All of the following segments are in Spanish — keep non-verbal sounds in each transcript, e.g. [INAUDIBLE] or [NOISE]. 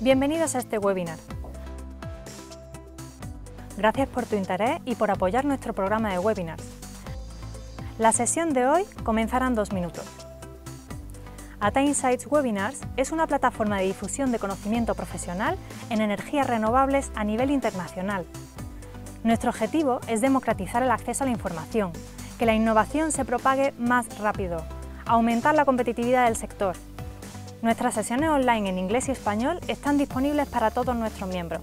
Bienvenidos a este webinar. Gracias por tu interés y por apoyar nuestro programa de webinars. La sesión de hoy comenzará en dos minutos. ATA Webinars es una plataforma de difusión de conocimiento profesional en energías renovables a nivel internacional. Nuestro objetivo es democratizar el acceso a la información, que la innovación se propague más rápido, aumentar la competitividad del sector Nuestras sesiones online en inglés y español están disponibles para todos nuestros miembros.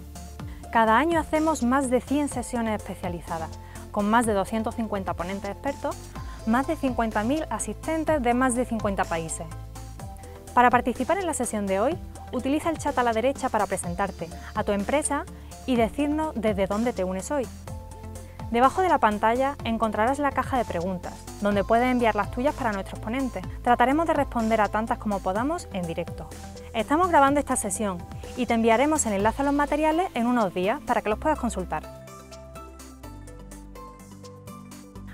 Cada año hacemos más de 100 sesiones especializadas, con más de 250 ponentes expertos, más de 50.000 asistentes de más de 50 países. Para participar en la sesión de hoy, utiliza el chat a la derecha para presentarte a tu empresa y decirnos desde dónde te unes hoy. Debajo de la pantalla encontrarás la caja de preguntas, donde puedes enviar las tuyas para nuestros ponentes. Trataremos de responder a tantas como podamos en directo. Estamos grabando esta sesión y te enviaremos el enlace a los materiales en unos días para que los puedas consultar.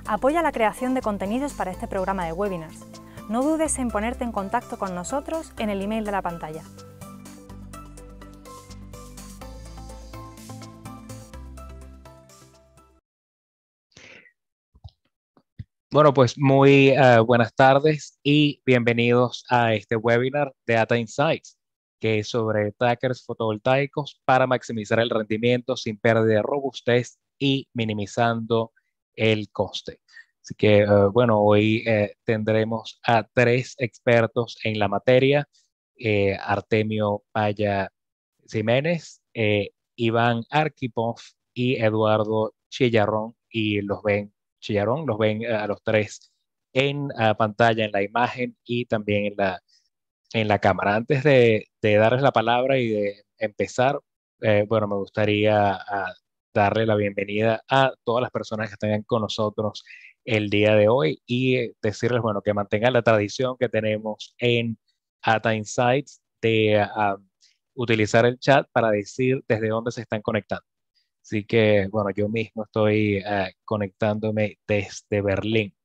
Apoya la creación de contenidos para este programa de webinars. No dudes en ponerte en contacto con nosotros en el email de la pantalla. Bueno, pues muy eh, buenas tardes y bienvenidos a este webinar de Data Insights, que es sobre trackers fotovoltaicos para maximizar el rendimiento sin pérdida de robustez y minimizando el coste. Así que, eh, bueno, hoy eh, tendremos a tres expertos en la materia, Artemio Paya Jiménez, Iván Arquipov y Eduardo Chillarrón, y los ven Chillaron, los ven eh, a los tres en ah, pantalla, en la imagen y también en la, en la cámara. Antes de, darles la palabra y de empezar, eh, bueno, me gustaría ah, darle la bienvenida a todas las personas que están con nosotros el día de hoy y eh, decirles, bueno, que mantengan la tradición que tenemos en Ata Insights de ah, utilizar el chat para decir desde dónde se están conectando. Así que, bueno, yo mismo estoy eh, conectándome desde Berlín.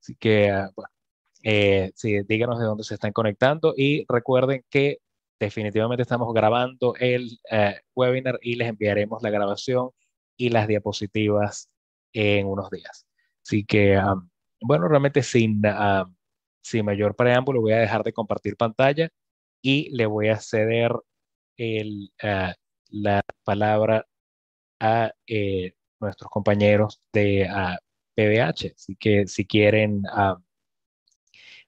Así que, ah, bueno, eh, sí, díganos de dónde se están conectando y recuerden que definitivamente estamos grabando el eh, webinar y les enviaremos la grabación y las diapositivas en unos días. Así que, ah, bueno, realmente sin, ah, sin mayor preámbulo voy a dejar de compartir pantalla y le voy a ceder el, la palabra a eh, nuestros compañeros de PBH. Así que si quieren ah,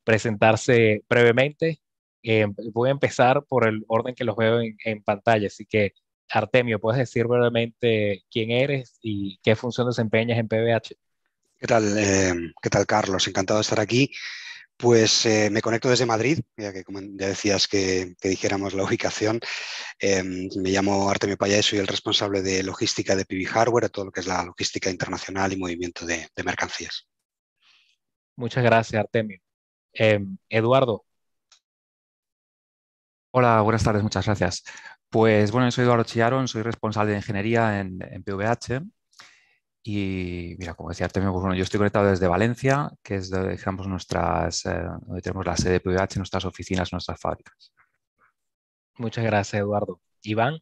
presentarse brevemente, eh, voy a empezar por el orden que los veo en, pantalla. Así que, Artemio, ¿puedes decir brevemente quién eres y qué función desempeñas en PBH? tal, eh, ¿Qué tal, Carlos? Encantado de estar aquí. Pues eh, me conecto desde Madrid, ya que como ya decías que, dijéramos la ubicación. Em, me llamo Artemio Payá y soy el responsable de logística de PB Hardware, todo lo que es la logística internacional y movimiento de, mercancías. Muchas gracias, Artemio. Em, Eduardo. Hola, buenas tardes, muchas gracias. Pues bueno, soy Eduardo Chiarón, soy responsable de ingeniería en, en PVH y mira, como decía pues bueno, yo estoy conectado desde Valencia, que es donde, digamos, nuestras, eh, tenemos la sede de PVH, nuestras oficinas, nuestras fábricas. Muchas gracias, Eduardo. Iván.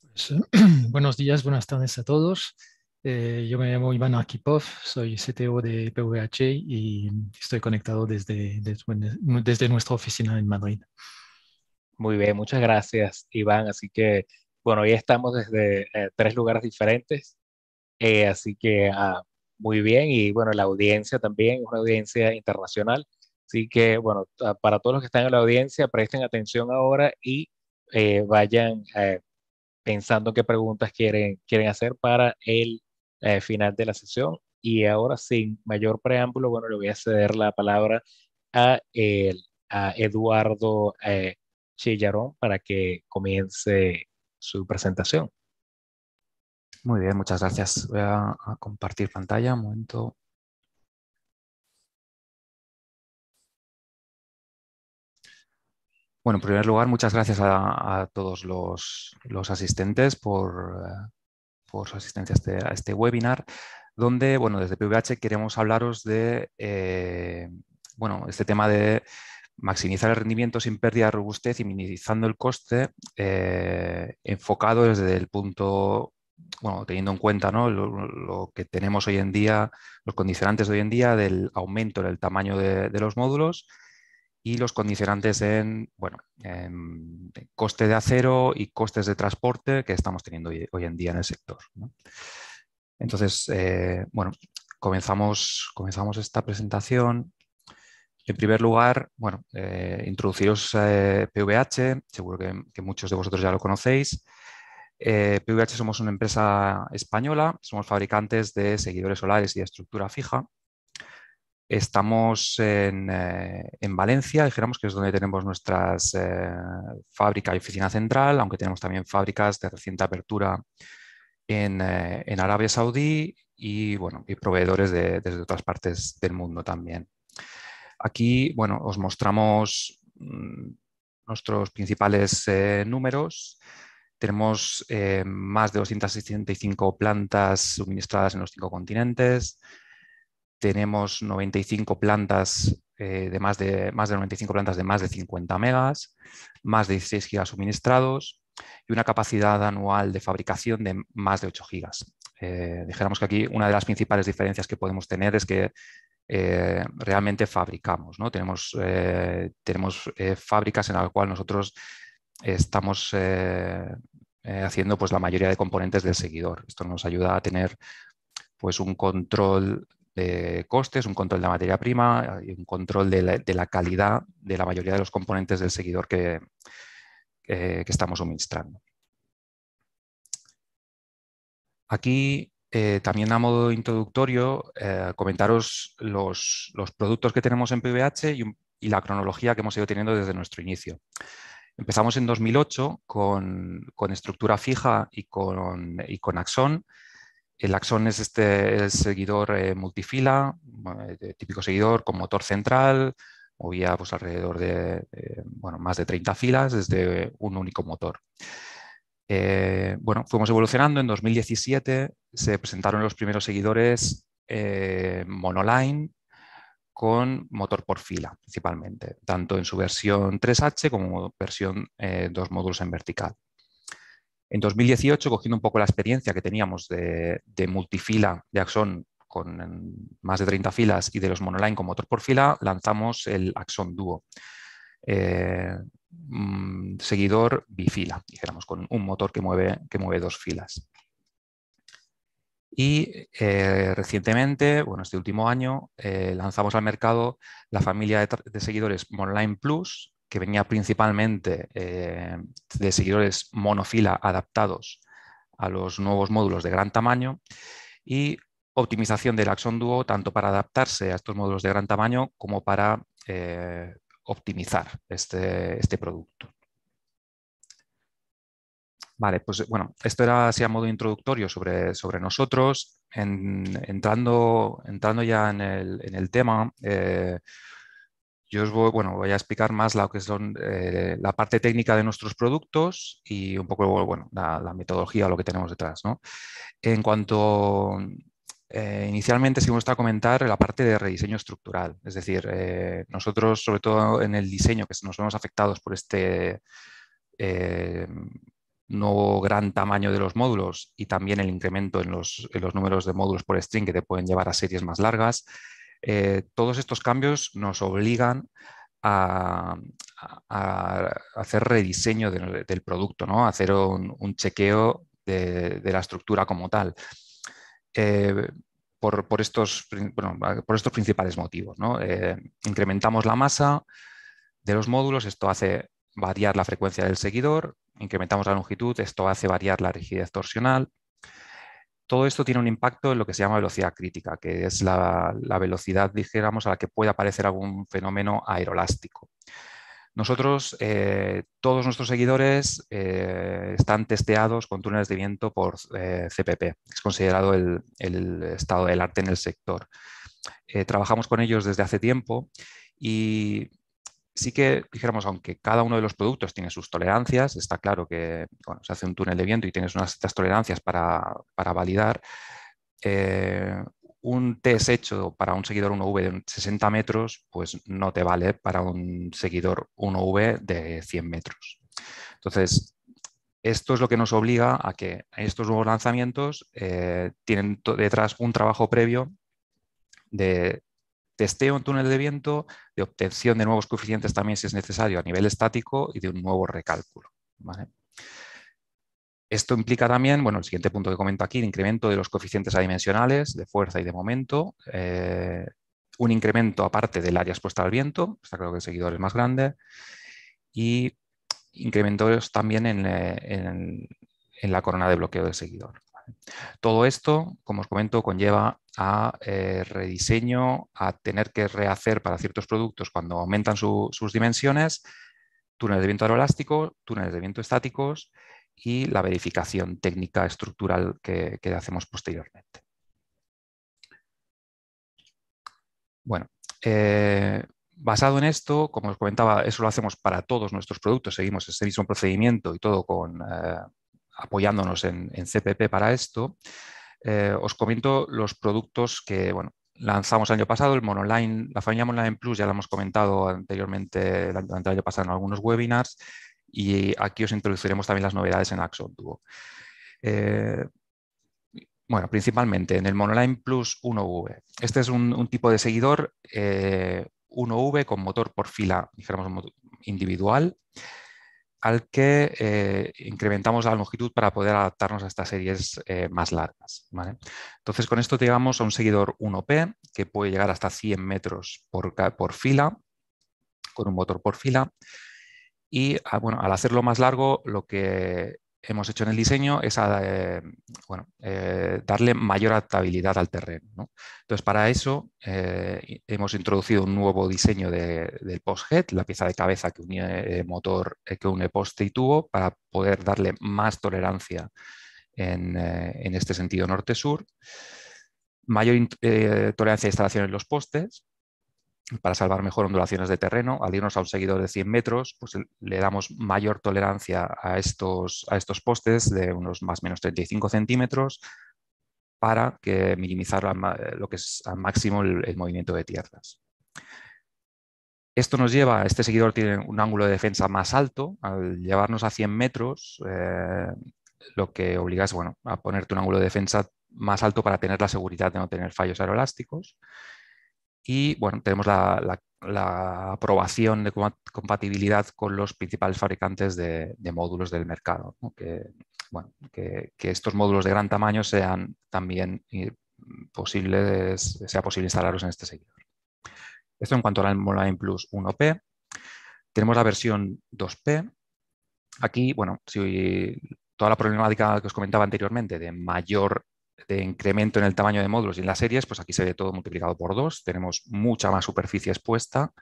Pues, eh, [CLEARS THROAT] buenos días, buenas tardes a todos. Eh, yo me llamo Iván Akipov, soy CTO de PVH y estoy conectado desde, desde, nuestra oficina en Madrid. Muy bien, muchas gracias, Iván. Así que, bueno, hoy estamos desde tres lugares diferentes. Eh, así que ah, muy bien y bueno, la audiencia también es una audiencia internacional. Así que bueno, ah, para todos los que están en la audiencia, presten atención ahora y eh, vayan eh, pensando qué preguntas quieren, quieren hacer para el final de la sesión. Y ahora, sin mayor preámbulo, bueno, le voy a ceder la palabra a, el, a Eduardo Chillarón para que comience su presentación. Muy bien, muchas gracias. Voy a, compartir pantalla un momento. Bueno, en primer lugar, muchas gracias a, todos los, asistentes por, eh, su asistencia este, a este, webinar, donde, bueno, desde PVH queremos hablaros de, eh, bueno, este tema de maximizar el rendimiento sin pérdida de robustez y minimizando el coste, eh, enfocado desde el punto bueno, teniendo en cuenta lo, que tenemos hoy en día, los condicionantes de hoy en día del aumento en el tamaño de, los módulos y los condicionantes en, bueno, coste de acero y costes de transporte que estamos teniendo hoy, en día en el sector. Entonces, eh, bueno, comenzamos, comenzamos esta presentación. En primer lugar, bueno, eh, introduciros PVH, eh, seguro que muchos de vosotros ya lo conocéis. PVH eh, somos una empresa española, somos fabricantes de seguidores solares y de estructura fija. Estamos en, eh, Valencia, dijéramos que es donde tenemos nuestra eh, fábrica y oficina central, aunque tenemos también fábricas de reciente apertura en, Arabia Saudí y, bueno, y proveedores desde otras partes del mundo también. Aquí, bueno, os mostramos mm, nuestros principales números. Tenemos eh, más de 265 plantas suministradas en los cinco continentes. Tenemos 95 plantas eh, de, más de más de 95 plantas de más de 50 megas, más de 16 gigas suministrados y una capacidad anual de fabricación de más de 8 gigas. Eh, dijéramos que aquí una de las principales diferencias que podemos tener es que realmente fabricamos. ¿no? Tenemos, tenemos fábricas en las cuales nosotros estamos eh, eh, haciendo pues, la mayoría de componentes del seguidor. Esto nos ayuda a tener pues, un control de costes, un control de materia prima y un control de la, calidad de la mayoría de los componentes del seguidor que, eh, estamos suministrando. Aquí también a modo introductorio comentaros los, productos que tenemos en PBH y, la cronología que hemos ido teniendo desde nuestro inicio. Empezamos en 2008 con, estructura fija y con, Axon. El Axon es este, el seguidor eh, multifila, eh, típico seguidor con motor central, movía pues, alrededor de eh, más de 30 filas desde un único motor. bueno, fuimos evolucionando. En 2017 se presentaron los primeros seguidores monoline con motor por fila principalmente, tanto en su versión 3H como versión eh, dos módulos en vertical. En 2018, cogiendo un poco la experiencia que teníamos de, multifila de Axon con más de 30 filas y de los monoline con motor por fila, lanzamos el Axon Duo, eh, mm, seguidor bifila, dijéramos, con un motor que mueve, que mueve dos filas. Y eh, recientemente, bueno, este último año, eh, lanzamos al mercado la familia de, seguidores Monline Plus, que venía principalmente eh, de seguidores monofila adaptados a los nuevos módulos de gran tamaño y optimización del Axon Duo tanto para adaptarse a estos módulos de gran tamaño como para optimizar este, este producto. Vale, pues eh, bueno, esto era así a modo introductorio sobre, sobre nosotros. entrando, entrando ya en el, tema, eh, yo os voy, bueno, voy a explicar más lo que son eh, la parte técnica de nuestros productos y un poco la, metodología, lo que tenemos detrás. En cuanto inicialmente si me gusta comentar la parte de rediseño estructural, es decir, nosotros sobre todo en el diseño que nos vemos afectados por este no gran tamaño de los módulos y también el incremento en los, números de módulos por string que te pueden llevar a series más largas. Eh, todos estos cambios nos obligan a, hacer rediseño del producto, ¿no? A hacer un, chequeo de, la estructura como tal. Eh, por, estos, por, estos, principales motivos. ¿no? Eh, incrementamos la masa de los módulos, esto hace variar la frecuencia del seguidor, incrementamos la longitud, esto hace variar la rigidez torsional. Todo esto tiene un impacto en lo que se llama velocidad crítica, que es la, velocidad, dijéramos, a la que puede aparecer algún fenómeno aerolástico. Nosotros, eh, todos nuestros seguidores eh, están testeados con túneles de viento por eh, CPP, es considerado el, el, estado del arte en el sector. trabajamos con ellos desde hace tiempo y sí que dijéramos, aunque cada uno de los productos tiene sus tolerancias, está claro que se hace un túnel de viento y tienes unas ciertas tolerancias para, validar. Eh, un test hecho para un seguidor 1V de 60 metros, pues no te vale para un seguidor 1V de 100 metros. Entonces, esto es lo que nos obliga a que estos nuevos lanzamientos eh, tienen detrás un trabajo previo de testeo en túnel de viento, de obtención de nuevos coeficientes también si es necesario a nivel estático y de un nuevo recálculo. Esto implica también, bueno, el siguiente punto que comento aquí, el incremento de los coeficientes adimensionales de fuerza y de momento, eh, un incremento aparte del área expuesta al viento, está claro que el seguidor es más grande, y incrementos también en, eh, en la corona de bloqueo del seguidor. Todo esto, como os comento, conlleva a eh, rediseño, a tener que rehacer para ciertos productos cuando aumentan sus dimensiones, túneles de viento aeroelástico, túneles de viento estáticos y la verificación técnica estructural que, hacemos posteriormente. Bueno, eh, basado en esto, como os comentaba, eso lo hacemos para todos nuestros productos, seguimos ese mismo procedimiento y todo con, eh, apoyándonos en, CPP para esto, eh, os comento los productos que bueno, lanzamos el año pasado, el Monoline, la familia Monoline Plus, ya lo hemos comentado anteriormente durante el año pasado en algunos webinars, y aquí os introduciremos también las novedades en Axon Duo. Eh, bueno, principalmente en el Monoline Plus 1V. Este es un, tipo de seguidor 1V eh, con motor por fila, dijéramos, individual, al que eh, incrementamos la longitud para poder adaptarnos a estas series eh, más largas. Entonces, con esto llegamos a un seguidor 1P que puede llegar hasta 100 metros por, por fila, con un motor por fila. Y ah, bueno, al hacerlo más largo, lo que hemos hecho en el diseño es eh, eh, darle mayor adaptabilidad al terreno. Entonces, para eso eh, hemos introducido un nuevo diseño del post-head, la pieza de cabeza que une motor, que une poste y tubo, para poder darle más tolerancia en, en este sentido norte-sur. Mayor tolerancia de instalación en los postes, para salvar mejor ondulaciones de terreno. Al irnos a un seguidor de 100 metros, pues le damos mayor tolerancia a estos, a estos postes de unos más o menos 35 centímetros para que minimizar lo que es al máximo el, movimiento de tierras. Esto nos lleva, este seguidor tiene un ángulo de defensa más alto, al llevarnos a 100 metros, eh, lo que obliga es bueno, a ponerte un ángulo de defensa más alto para tener la seguridad de no tener fallos aerolásticos. Y bueno, tenemos la, aprobación de compatibilidad con los principales fabricantes de, módulos del mercado. Que, bueno, que, estos módulos de gran tamaño sean también eh, posibles, sea posible instalarlos en este seguidor. Esto en cuanto al Online Plus 1P. Tenemos la versión 2P. Aquí, bueno, si toda la problemática que os comentaba anteriormente de mayor de incremento en el tamaño de módulos y en las series, pues aquí se ve todo multiplicado por dos, tenemos mucha más superficie expuesta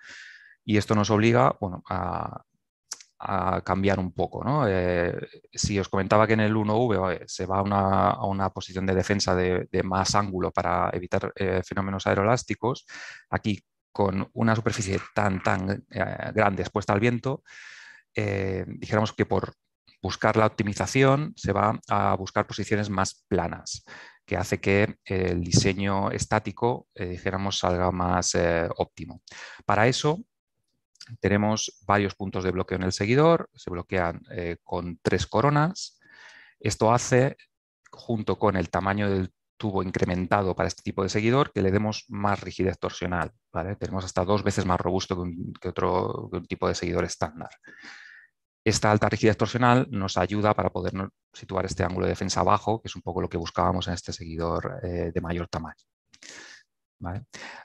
y esto nos obliga bueno, a, cambiar un poco. Eh, si os comentaba que en el 1V eh, se va a una, posición de defensa de, más ángulo para evitar eh, fenómenos aerolásticos, aquí con una superficie tan, tan grande expuesta al viento, dijéramos que por buscar la optimización, se va a buscar posiciones más planas, que hace que eh, el diseño estático, eh, dijéramos, salga más eh, óptimo. Para eso tenemos varios puntos de bloqueo en el seguidor, se bloquean con tres coronas. Esto hace, junto con el tamaño del tubo incrementado para este tipo de seguidor, que le demos más rigidez torsional. Tenemos hasta dos veces más robusto que, otro que un tipo de seguidor estándar. Esta alta rigidez torsional nos ayuda para poder situar este ángulo de defensa abajo, que es un poco lo que buscábamos en este seguidor eh, de mayor tamaño.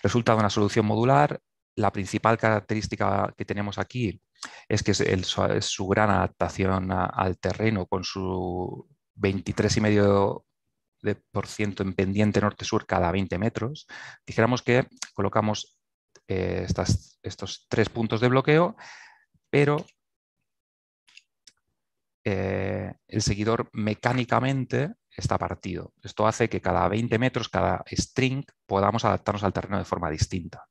Resulta de una solución modular. La principal característica que tenemos aquí es que es, su gran adaptación al terreno con su 23,5% en pendiente norte-sur cada 20 metros. Dijéramos que colocamos eh, estos tres puntos de bloqueo, pero eh, el seguidor mecánicamente está partido. Esto hace que cada 20 metros, cada string, podamos adaptarnos al terreno de forma distinta.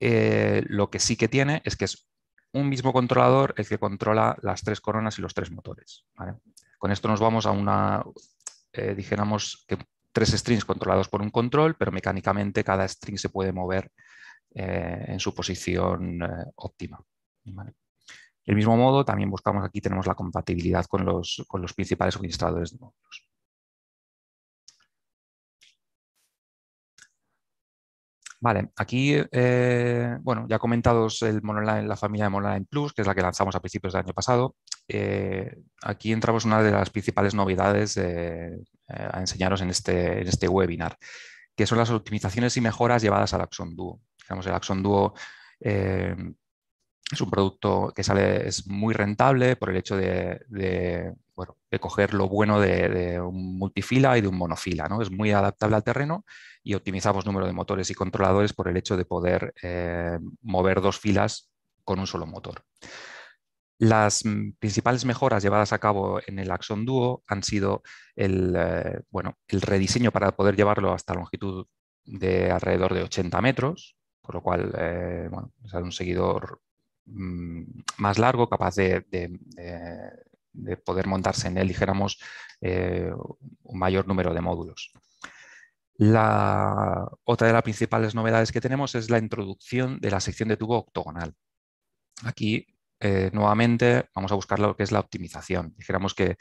Eh, lo que sí que tiene es que es un mismo controlador el que controla las tres coronas y los tres motores. Con esto nos vamos a una, eh, dijéramos, que tres strings controlados por un control, pero mecánicamente cada string se puede mover en su posición óptima. Del mismo modo, también buscamos aquí, tenemos la compatibilidad con los, principales administradores de módulos. Vale, aquí, eh, bueno, ya comentados el Monoline, la familia de Monoline Plus, que es la que lanzamos a principios del año pasado. Eh, aquí entramos una de las principales novedades eh, a enseñaros este, en este, webinar, que son las optimizaciones y mejoras llevadas al Axon Duo. Digamos, el Axon Duo es un producto que sale, es muy rentable por el hecho de, coger lo bueno de, un multifila y de un monofila. ¿no? Es muy adaptable al terreno y optimizamos número de motores y controladores por el hecho de poder eh, mover dos filas con un solo motor. Las principales mejoras llevadas a cabo en el Axon Duo han sido el, eh, bueno, el rediseño para poder llevarlo hasta longitud de alrededor de 80 metros, con lo cual eh, es un seguidor Mm, más largo, capaz eh, de, poder montarse en él, dijéramos, eh, un mayor número de módulos. La, otra de las principales novedades que tenemos es la introducción de la sección de tubo octogonal. Aquí, eh, nuevamente, vamos a buscar lo que es la optimización. Dijéramos que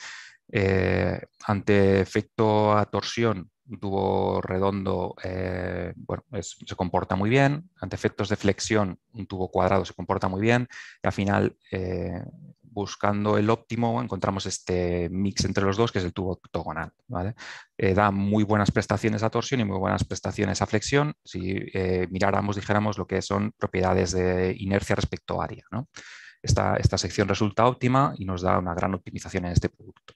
ante efecto a torsión tubo redondo eh, se comporta muy bien, ante efectos de flexión un tubo cuadrado se comporta muy bien y al final eh, buscando el óptimo encontramos este mix entre los dos que es el tubo octogonal. Eh, da muy buenas prestaciones a torsión y muy buenas prestaciones a flexión si miráramos, dijéramos, lo que son propiedades de inercia respecto a área. esta sección resulta óptima y nos da una gran optimización en este producto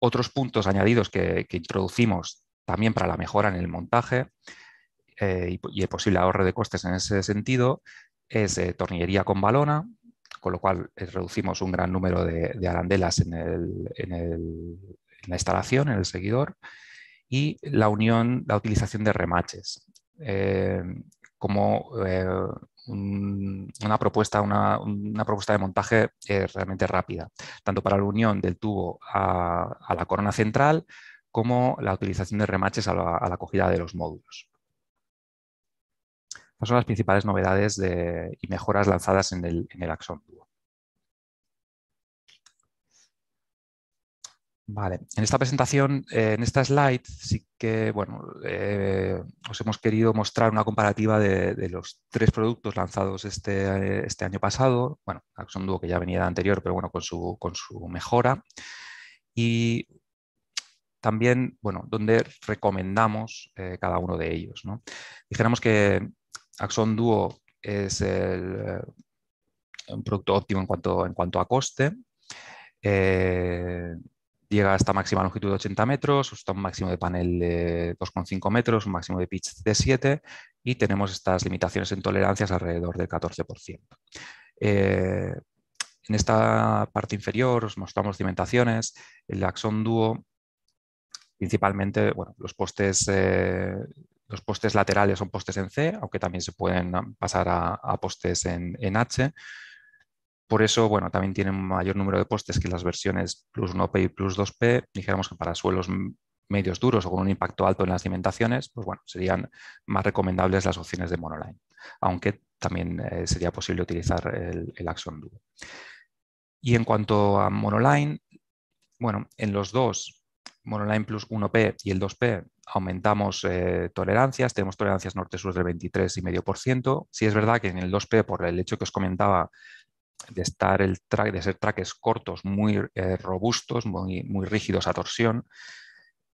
otros puntos añadidos que, introducimos también para la mejora en el montaje eh, y, el posible ahorro de costes en ese sentido es eh, tornillería con balona, con lo cual eh, reducimos un gran número de, arandelas en, la instalación, en el seguidor, y la unión, la utilización de remaches. como una, propuesta, una, propuesta de montaje eh, realmente rápida, tanto para la unión del tubo a, la corona central como la utilización de remaches a la, acogida de los módulos. Estas son las principales novedades y mejoras lanzadas en el, en el Axon tubo Vale, en esta presentación, eh, en esta slide, sí que bueno, eh, os hemos querido mostrar una comparativa de, los tres productos lanzados este, este, año pasado, bueno, Axon Duo que ya venía de anterior, pero bueno, con su, con su mejora, y también, bueno, donde recomendamos eh, cada uno de ellos. ¿no? Dijéramos que Axon Duo es un producto óptimo en cuanto, en cuanto a coste, llega hasta máxima longitud de 80 metros, hasta un máximo de panel de 2,5 metros, un máximo de pitch de 7 y tenemos estas limitaciones en tolerancias alrededor del 14%. Eh, en esta parte inferior os mostramos cimentaciones, el axón dúo, principalmente bueno, los postes... Eh, los postes laterales son postes en C, aunque también se pueden pasar a, postes en H. Por eso, bueno, también tienen un mayor número de postes que las versiones Plus 1P y Plus 2P. Dijéramos que para suelos medios duros o con un impacto alto en las cimentaciones, pues bueno, serían más recomendables las opciones de monoline, aunque también eh, sería posible utilizar el, Axon axón Y en cuanto a monoline, bueno, en los dos, monoline plus 1P y el 2P, aumentamos eh, tolerancias, tenemos tolerancias norte-sur del 23,5%. Sí es verdad que en el 2P, por el hecho que os comentaba, de estar el track, de ser trackers cortos, muy eh, robustos, muy, muy rígidos a torsión.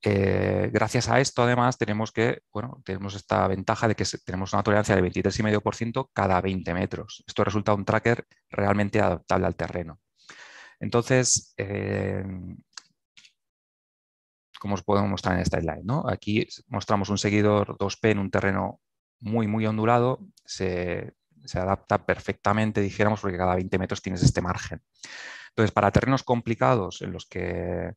Eh, gracias a esto, además, tenemos que, bueno, tenemos esta ventaja de que tenemos una tolerancia de 23,5% cada 20 metros. Esto resulta un tracker realmente adaptable al terreno. Entonces, eh, como os podemos mostrar en esta slide, Aquí mostramos un seguidor 2P en un terreno muy, muy ondulado. Se, se adapta perfectamente, dijéramos, porque cada 20 metros tienes este margen. Entonces, para terrenos complicados en los que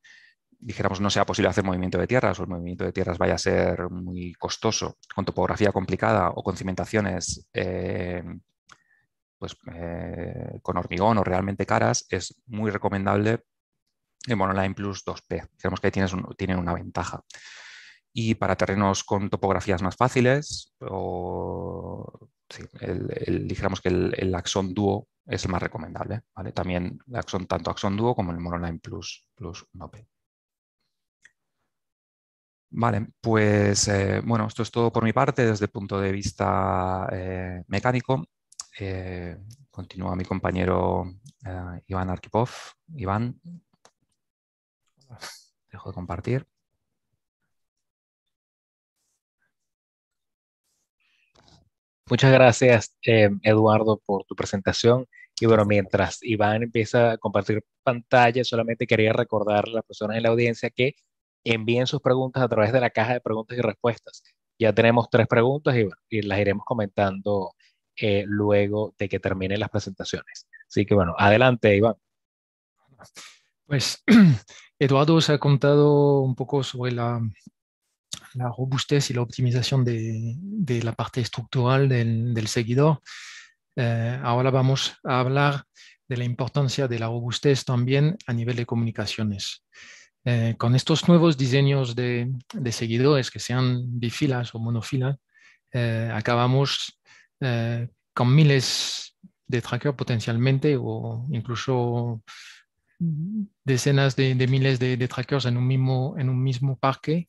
dijéramos no sea posible hacer movimiento de tierras o el movimiento de tierras vaya a ser muy costoso, con topografía complicada o con cimentaciones eh, pues, eh, con hormigón o realmente caras, es muy recomendable el Monoline Plus 2P. Dijéramos que ahí tienes tienen una ventaja. Y para terrenos con topografías más fáciles o el, dijéramos que el, Axon Duo es el más recomendable. ¿vale? También Axon, tanto Axon Duo como el Monoline Plus, Plus Nope. Vale, pues eh, bueno, esto es todo por mi parte desde el punto de vista eh, mecánico. Eh, continúa mi compañero Iván Arkipov. Iván, dejo de compartir. Muchas gracias, eh, Eduardo, por tu presentación. Y bueno, mientras Iván empieza a compartir pantalla, solamente quería recordar a las personas en la audiencia que envíen sus preguntas a través de la caja de preguntas y respuestas. Ya tenemos tres preguntas y, y las iremos comentando eh, luego de que terminen las presentaciones. Así que bueno, adelante, Iván. Pues [CLEARS THROAT] Eduardo se ha contado un poco sobre la la robustez y la optimización de, la parte estructural del, seguidor. Eh, ahora vamos a hablar de la importancia de la robustez también a nivel de comunicaciones. Eh, con estos nuevos diseños de, seguidores, que sean bifilas o monofilas, eh, acabamos con miles de trackers potencialmente o incluso decenas de, miles de, trackers en un mismo parque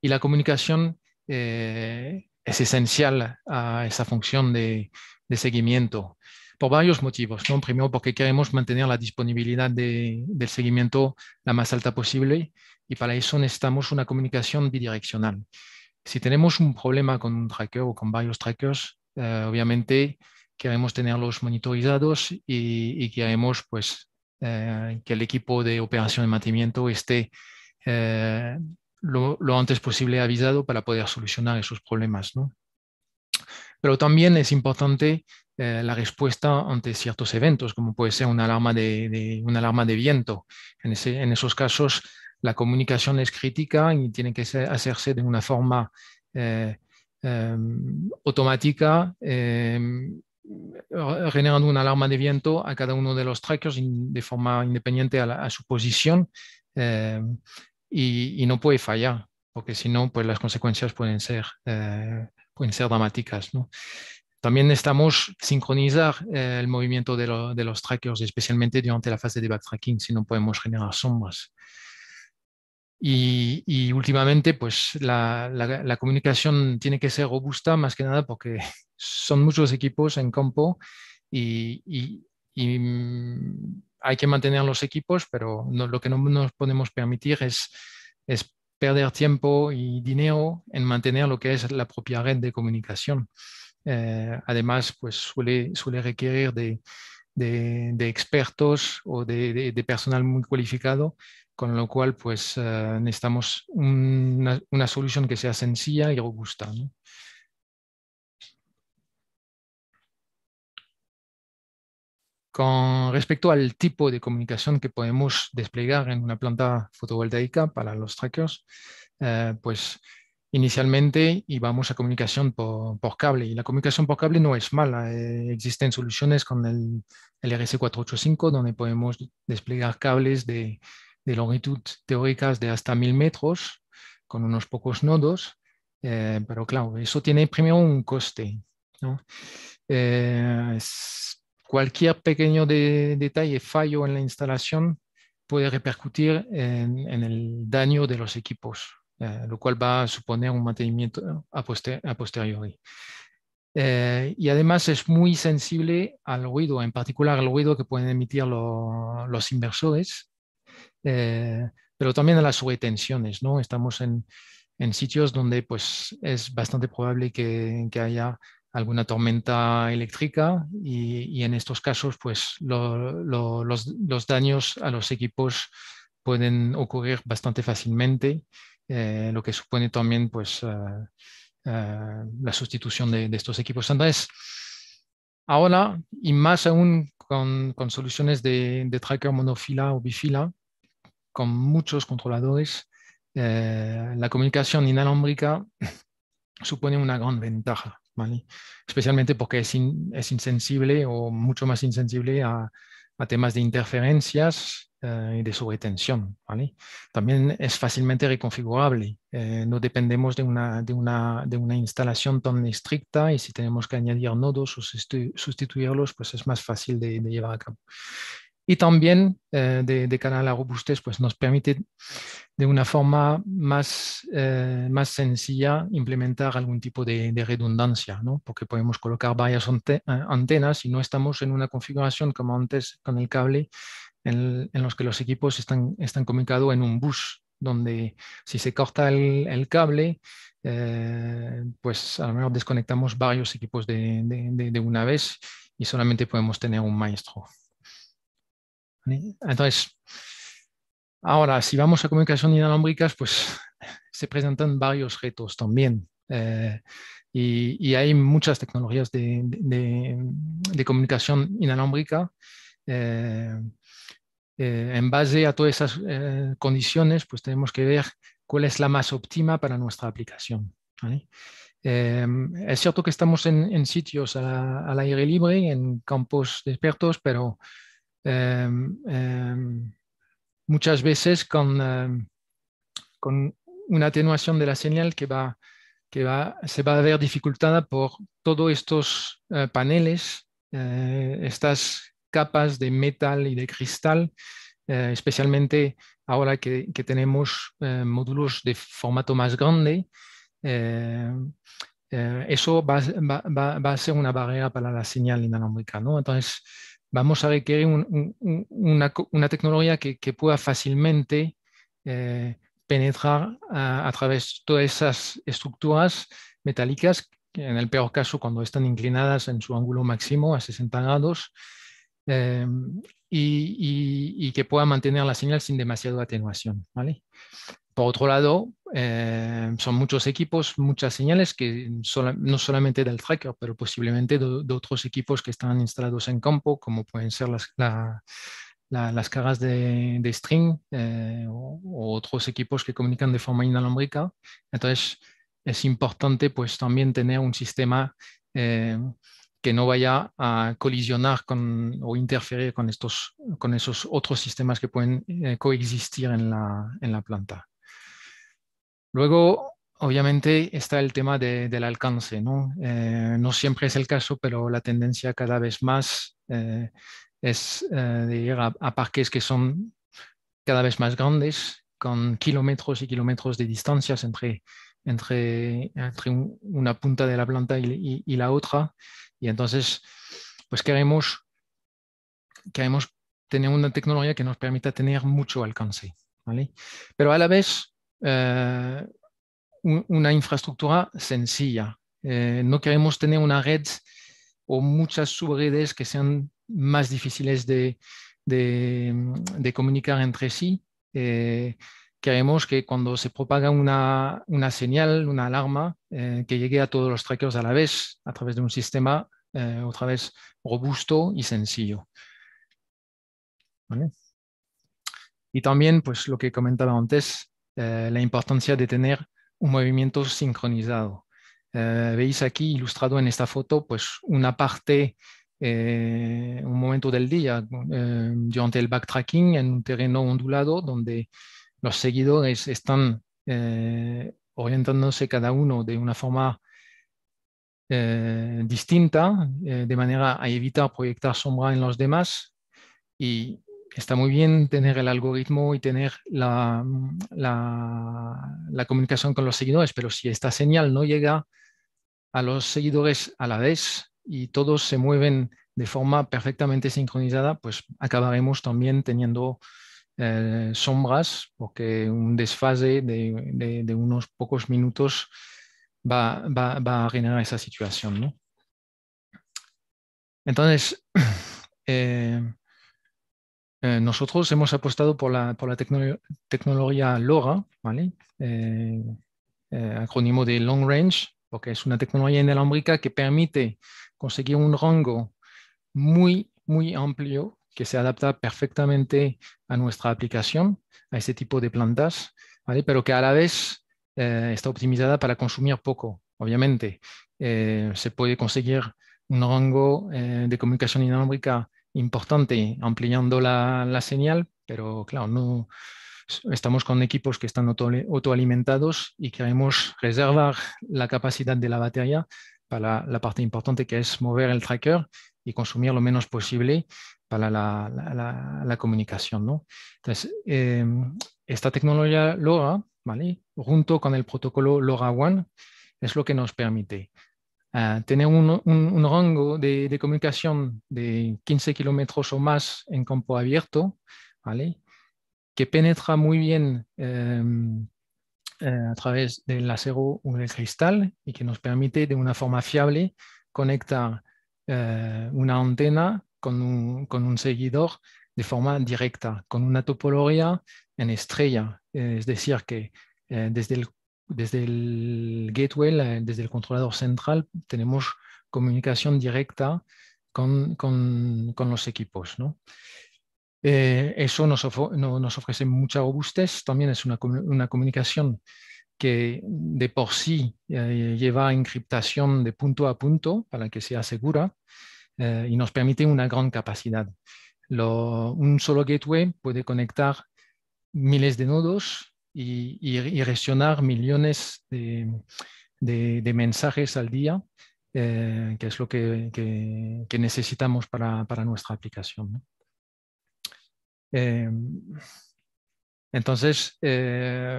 y la comunicación eh, es esencial a esa función de, seguimiento por varios motivos. ¿no? Primero, porque queremos mantener la disponibilidad del seguimiento la más alta posible y para eso necesitamos una comunicación bidireccional. Si tenemos un problema con un tracker o con varios trackers, eh, obviamente queremos tenerlos monitorizados y, queremos pues, eh, que el equipo de operación y mantenimiento esté lo, antes posible avisado para poder solucionar esos problemas. Pero también es importante eh, la respuesta ante ciertos eventos, como puede ser una alarma de, una alarma de viento. En, esos casos, la comunicación es crítica y tiene que hacerse de una forma eh, em, automática em, generando una alarma de viento a cada uno de los trackers de forma independiente a, su posición em, y, no puede fallar, porque si no, pues las consecuencias pueden ser, eh, pueden ser dramáticas. ¿no? También necesitamos sincronizar eh, el movimiento de, de, los trackers, especialmente durante la fase de backtracking, si no podemos generar sombras. Y, y últimamente, pues la, la, comunicación tiene que ser robusta, más que nada porque son muchos equipos en campo y, y, y mm, hay que mantener los equipos, pero lo que no nos podemos permitir es, es perder tiempo y dinero en mantener lo que es la propia red de comunicación. Eh, además, pues suele, requerir de, expertos o de, personal muy cualificado, con lo cual pues eh, necesitamos una, solución que sea sencilla y robusta. Con respecto al tipo de comunicación que podemos desplegar en una planta fotovoltaica para los trackers, eh, pues inicialmente íbamos a comunicación por, cable y la comunicación por cable no es mala. Eh, existen soluciones con el, el RC485 donde podemos desplegar cables de, longitud teóricas de hasta 1000 metros con unos pocos nodos, eh, pero claro, eso tiene primero un coste. Cualquier pequeño detalle, fallo en la instalación puede repercutir en, el daño de los equipos, eh, lo cual va a suponer un mantenimiento a, posteriori. Eh, y además es muy sensible al ruido, en particular al ruido que pueden emitir los inversores, eh, pero también a las subtensiones. ¿no? Estamos en, sitios donde pues, es bastante probable que, que haya alguna tormenta eléctrica y, en estos casos pues los, daños a los equipos pueden ocurrir bastante fácilmente, eh, lo que supone también pues eh, eh, la sustitución de, estos equipos. Entonces, ahora y más aún con, soluciones de, tracker monofila o bifila, con muchos controladores, la comunicación inalámbrica [LAUGHS] supone una gran ventaja. Especialmente porque es, es, insensible o mucho más insensible a, a temas de interferencias eh, y de sobretensión, ¿vale? También es fácilmente reconfigurable. Eh, no dependemos de una, de, una, de una, instalación tan estricta y si tenemos que añadir nodos o sustituirlos, pues es más fácil de, de llevar a cabo. Y también eh, de, canal a robustez, pues nos permite de una forma más, eh, más sencilla implementar algún tipo de, redundancia, porque podemos colocar varias eh, antenas y no estamos en una configuración como antes con el cable, en, los que los equipos están, están comunicados en un bus, donde si se corta el, cable, pues a lo mejor desconectamos varios equipos de, una vez y solamente podemos tener un maestro. Entonces, ahora, si vamos a comunicación inalámbricas, pues se presentan varios retos también. Eh, y, hay muchas tecnologías de, comunicación inalámbrica. Eh, eh, en base a todas esas condiciones, pues tenemos que ver cuál es la más óptima para nuestra aplicación. es cierto que estamos en, sitios al aire libre, en campos expertos pero Em, em, muchas veces con, em, con una atenuación de la señal que, va, que va, se va a ver dificultada por todos estos eh, paneles, eh, estas capas de metal y de cristal, eh, especialmente ahora que, que tenemos módulos de formato más grande. eso va, va, va, a ser una barrera para la señal inalámbrica. ¿no? Entonces, vamos a requerir una, tecnología que, pueda fácilmente eh, penetrar a, través de todas esas estructuras metálicas, en el peor caso cuando están inclinadas en su ángulo máximo a 60 grados, em, y, que pueda mantener la señal sin demasiada atenuación. ¿vale? Por otro lado, eh, son muchos equipos, muchas señales que no solamente del tracker, pero posiblemente de, otros equipos que están instalados en campo, como pueden ser las, cargas las cargas de, string eh, o, otros equipos que comunican de forma inalámbrica. Entonces, es importante pues también tener un sistema eh, que no vaya a colisionar o interferir con, estos, con esos otros sistemas que pueden coexistir en la planta. Luego, obviamente, está el tema de, del alcance, eh, ¿no? siempre es el caso, pero la tendencia cada vez más eh, es eh, de ir a, parques que son cada vez más grandes, con kilómetros y kilómetros de distancias entre, entre, una punta de la planta y, la otra. Y entonces, pues queremos, queremos tener una tecnología que nos permita tener mucho alcance. Pero a la vez, eh, una infraestructura sencilla. Eh, no queremos tener una red o muchas subredes que sean más difíciles de, comunicar entre sí. Eh, queremos que cuando se propaga una, señal, una alarma, que llegue a todos los trackers a la vez a través de un sistema otra vez robusto y sencillo. Y también, pues lo que comentaba antes, eh, la importancia de tener un movimiento sincronizado. Eh, veis aquí ilustrado en esta foto pues una parte, eh, un momento del día durante el backtracking en un terreno ondulado donde los seguidores están orientándose cada uno de una forma distinta de manera a evitar proyectar sombra en los demás y está muy bien tener el algoritmo y tener mm, la, comunicación con los seguidores, pero si esta señal no llega a los seguidores a la vez y todos se mueven de forma perfectamente sincronizada, pues acabaremos también teniendo eh, sombras, porque un desfase de, unos pocos minutos va, a generar esa situación. Entonces, [CLEARS THROAT] eh, eh, nosotros hemos apostado por la, tecnología LoRa, eh, eh, acrónimo de Long Range, porque es una tecnología inalámbrica que permite conseguir un rango muy, muy amplio que se adapta perfectamente a nuestra aplicación, a este tipo de plantas, pero que a la vez está optimizada para consumir poco, obviamente. se puede conseguir un rango de comunicación inalámbrica importante ampliando la, señal, pero claro, no, estamos con equipos que están autoalimentados y queremos reservar la capacidad de la batería para la parte importante que es mover el tracker y consumir lo menos posible para la, comunicación. Entonces, em, esta tecnología LoRa, ¿vale? junto con el protocolo LoRaWAN, es lo que nos permite Ah, tener un, rango de, comunicación de 15 kilómetros o más en campo abierto, ¿vale? que penetra muy bien em, eh, a través del acero o del cristal y que nos permite de una forma fiable conectar eh, una antena con un, con un seguidor de forma directa, con una topología en estrella. Es decir, que eh, desde el desde el gateway, desde el controlador central, tenemos comunicación directa con, los equipos. Eh, eso nos, ofrece mucha robustez, también es una, comunicación que de por sí eh, lleva encriptación de punto a punto para que sea segura eh, y nos permite una gran capacidad. un solo gateway puede conectar miles de nodos y, gestionar millones de, mensajes al día, eh, que es lo que, necesitamos para, nuestra aplicación. Em, entonces, eh,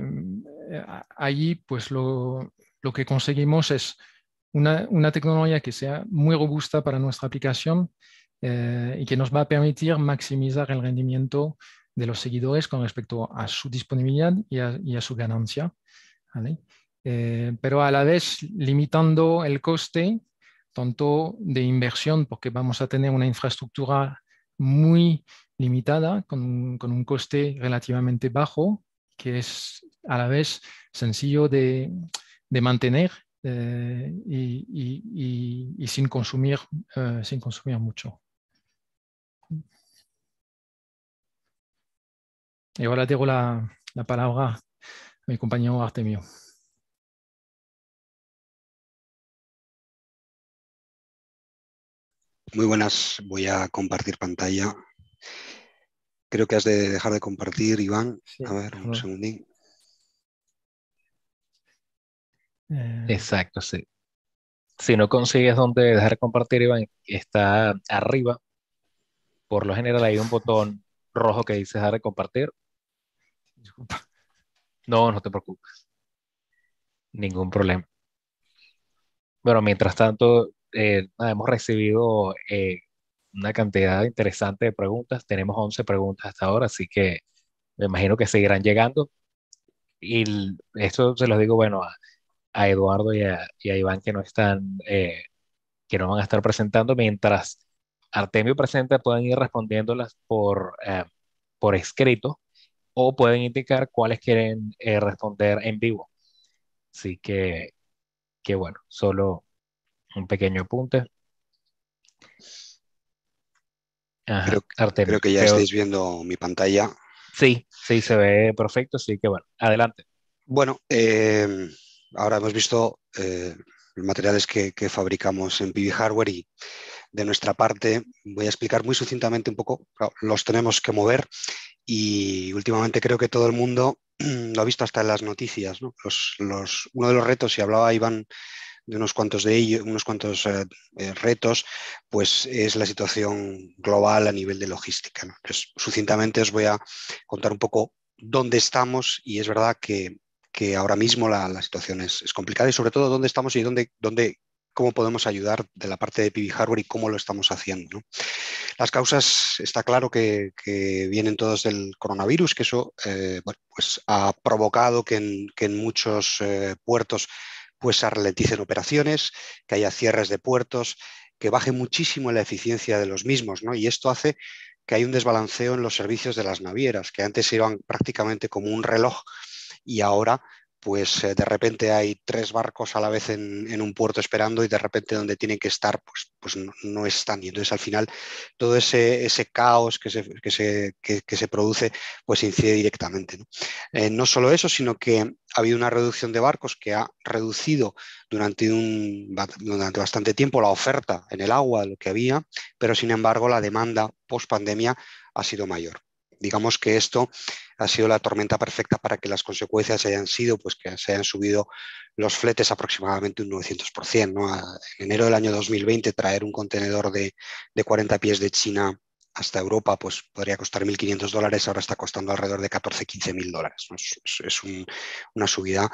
ahí pues lo, que conseguimos es una, una, tecnología que sea muy robusta para nuestra aplicación eh, y que nos va a permitir maximizar el rendimiento de los seguidores con respecto a su disponibilidad y a, su ganancia, eh, pero a la vez limitando el coste tanto de inversión, porque vamos a tener una infraestructura muy limitada, con, un coste relativamente bajo, que es a la vez sencillo de, mantener eh, y, sin, consumir, eh, sin consumir mucho. Y ahora digo la, palabra a mi compañero Artemio. Muy buenas, voy a compartir pantalla. Creo que has de dejar de compartir, Iván. a ver, un segundín. Eh. Exacto, sí. Si no consigues donde dejar de compartir, Iván, está arriba. Por lo general hay un botón rojo que dice dejar de compartir no, no te preocupes. Ningún problema. Bueno, mientras tanto, eh, hemos recibido eh, una cantidad interesante de preguntas. Tenemos 11 preguntas hasta ahora, así que me imagino que seguirán llegando. Y esto se los digo, bueno, a, Eduardo y a, Iván que no están, eh, que no van a estar presentando. Mientras Artemio presenta, puedan ir respondiéndolas por, por escrito o pueden indicar cuáles quieren eh, responder en vivo. Así que, que bueno, solo un pequeño apunte. creo, que ya estáis viendo mi pantalla. Sí, sí, se ve perfecto, sí que bueno, adelante. Bueno, em, ahora hemos visto eh, los materiales que, fabricamos en PB Hardware y de nuestra parte. Voy a explicar muy sucintamente un poco, los tenemos que mover y últimamente creo que todo el mundo [CLEARS THROAT] lo ha visto hasta en las noticias. Los, los, uno de los retos, y hablaba Iván de unos cuantos de ellos, unos cuantos eh, eh, retos, pues es la situación global a nivel de logística. ¿no? sucintamente os voy a contar un poco dónde estamos y es verdad que, ahora mismo la, situación es, es, complicada y sobre todo dónde estamos y dónde, dónde cómo podemos ayudar de la parte de PB Hardware y cómo lo estamos haciendo. Las causas, está claro que, vienen todas del coronavirus, que eso eh, pues ha provocado que en, muchos eh, puertos pues se ralenticen operaciones, que haya cierres de puertos, que baje muchísimo la eficiencia de los mismos, ¿no? Y esto hace que hay un desbalanceo en los servicios de las navieras, que antes iban prácticamente como un reloj y ahora pues eh, de repente hay tres barcos a la vez en, un puerto esperando y de repente donde tienen que estar, pues, pues no, están. Y entonces al final todo ese, caos que se, se, produce, pues incide directamente. Eh, ¿no? solo eso, sino que ha habido una reducción de barcos que ha reducido durante, un, durante bastante tiempo la oferta en el agua, lo que había, pero sin embargo la demanda post pandemia ha sido mayor. Digamos que esto ha sido la tormenta perfecta para que las consecuencias hayan sido pues, que se hayan subido los fletes aproximadamente un 900%. En enero del año 2020 traer un contenedor de, 40 pies de China hasta Europa pues podría costar 1.500 dólares, ahora está costando alrededor de 14, 15 mil dólares. Es, una subida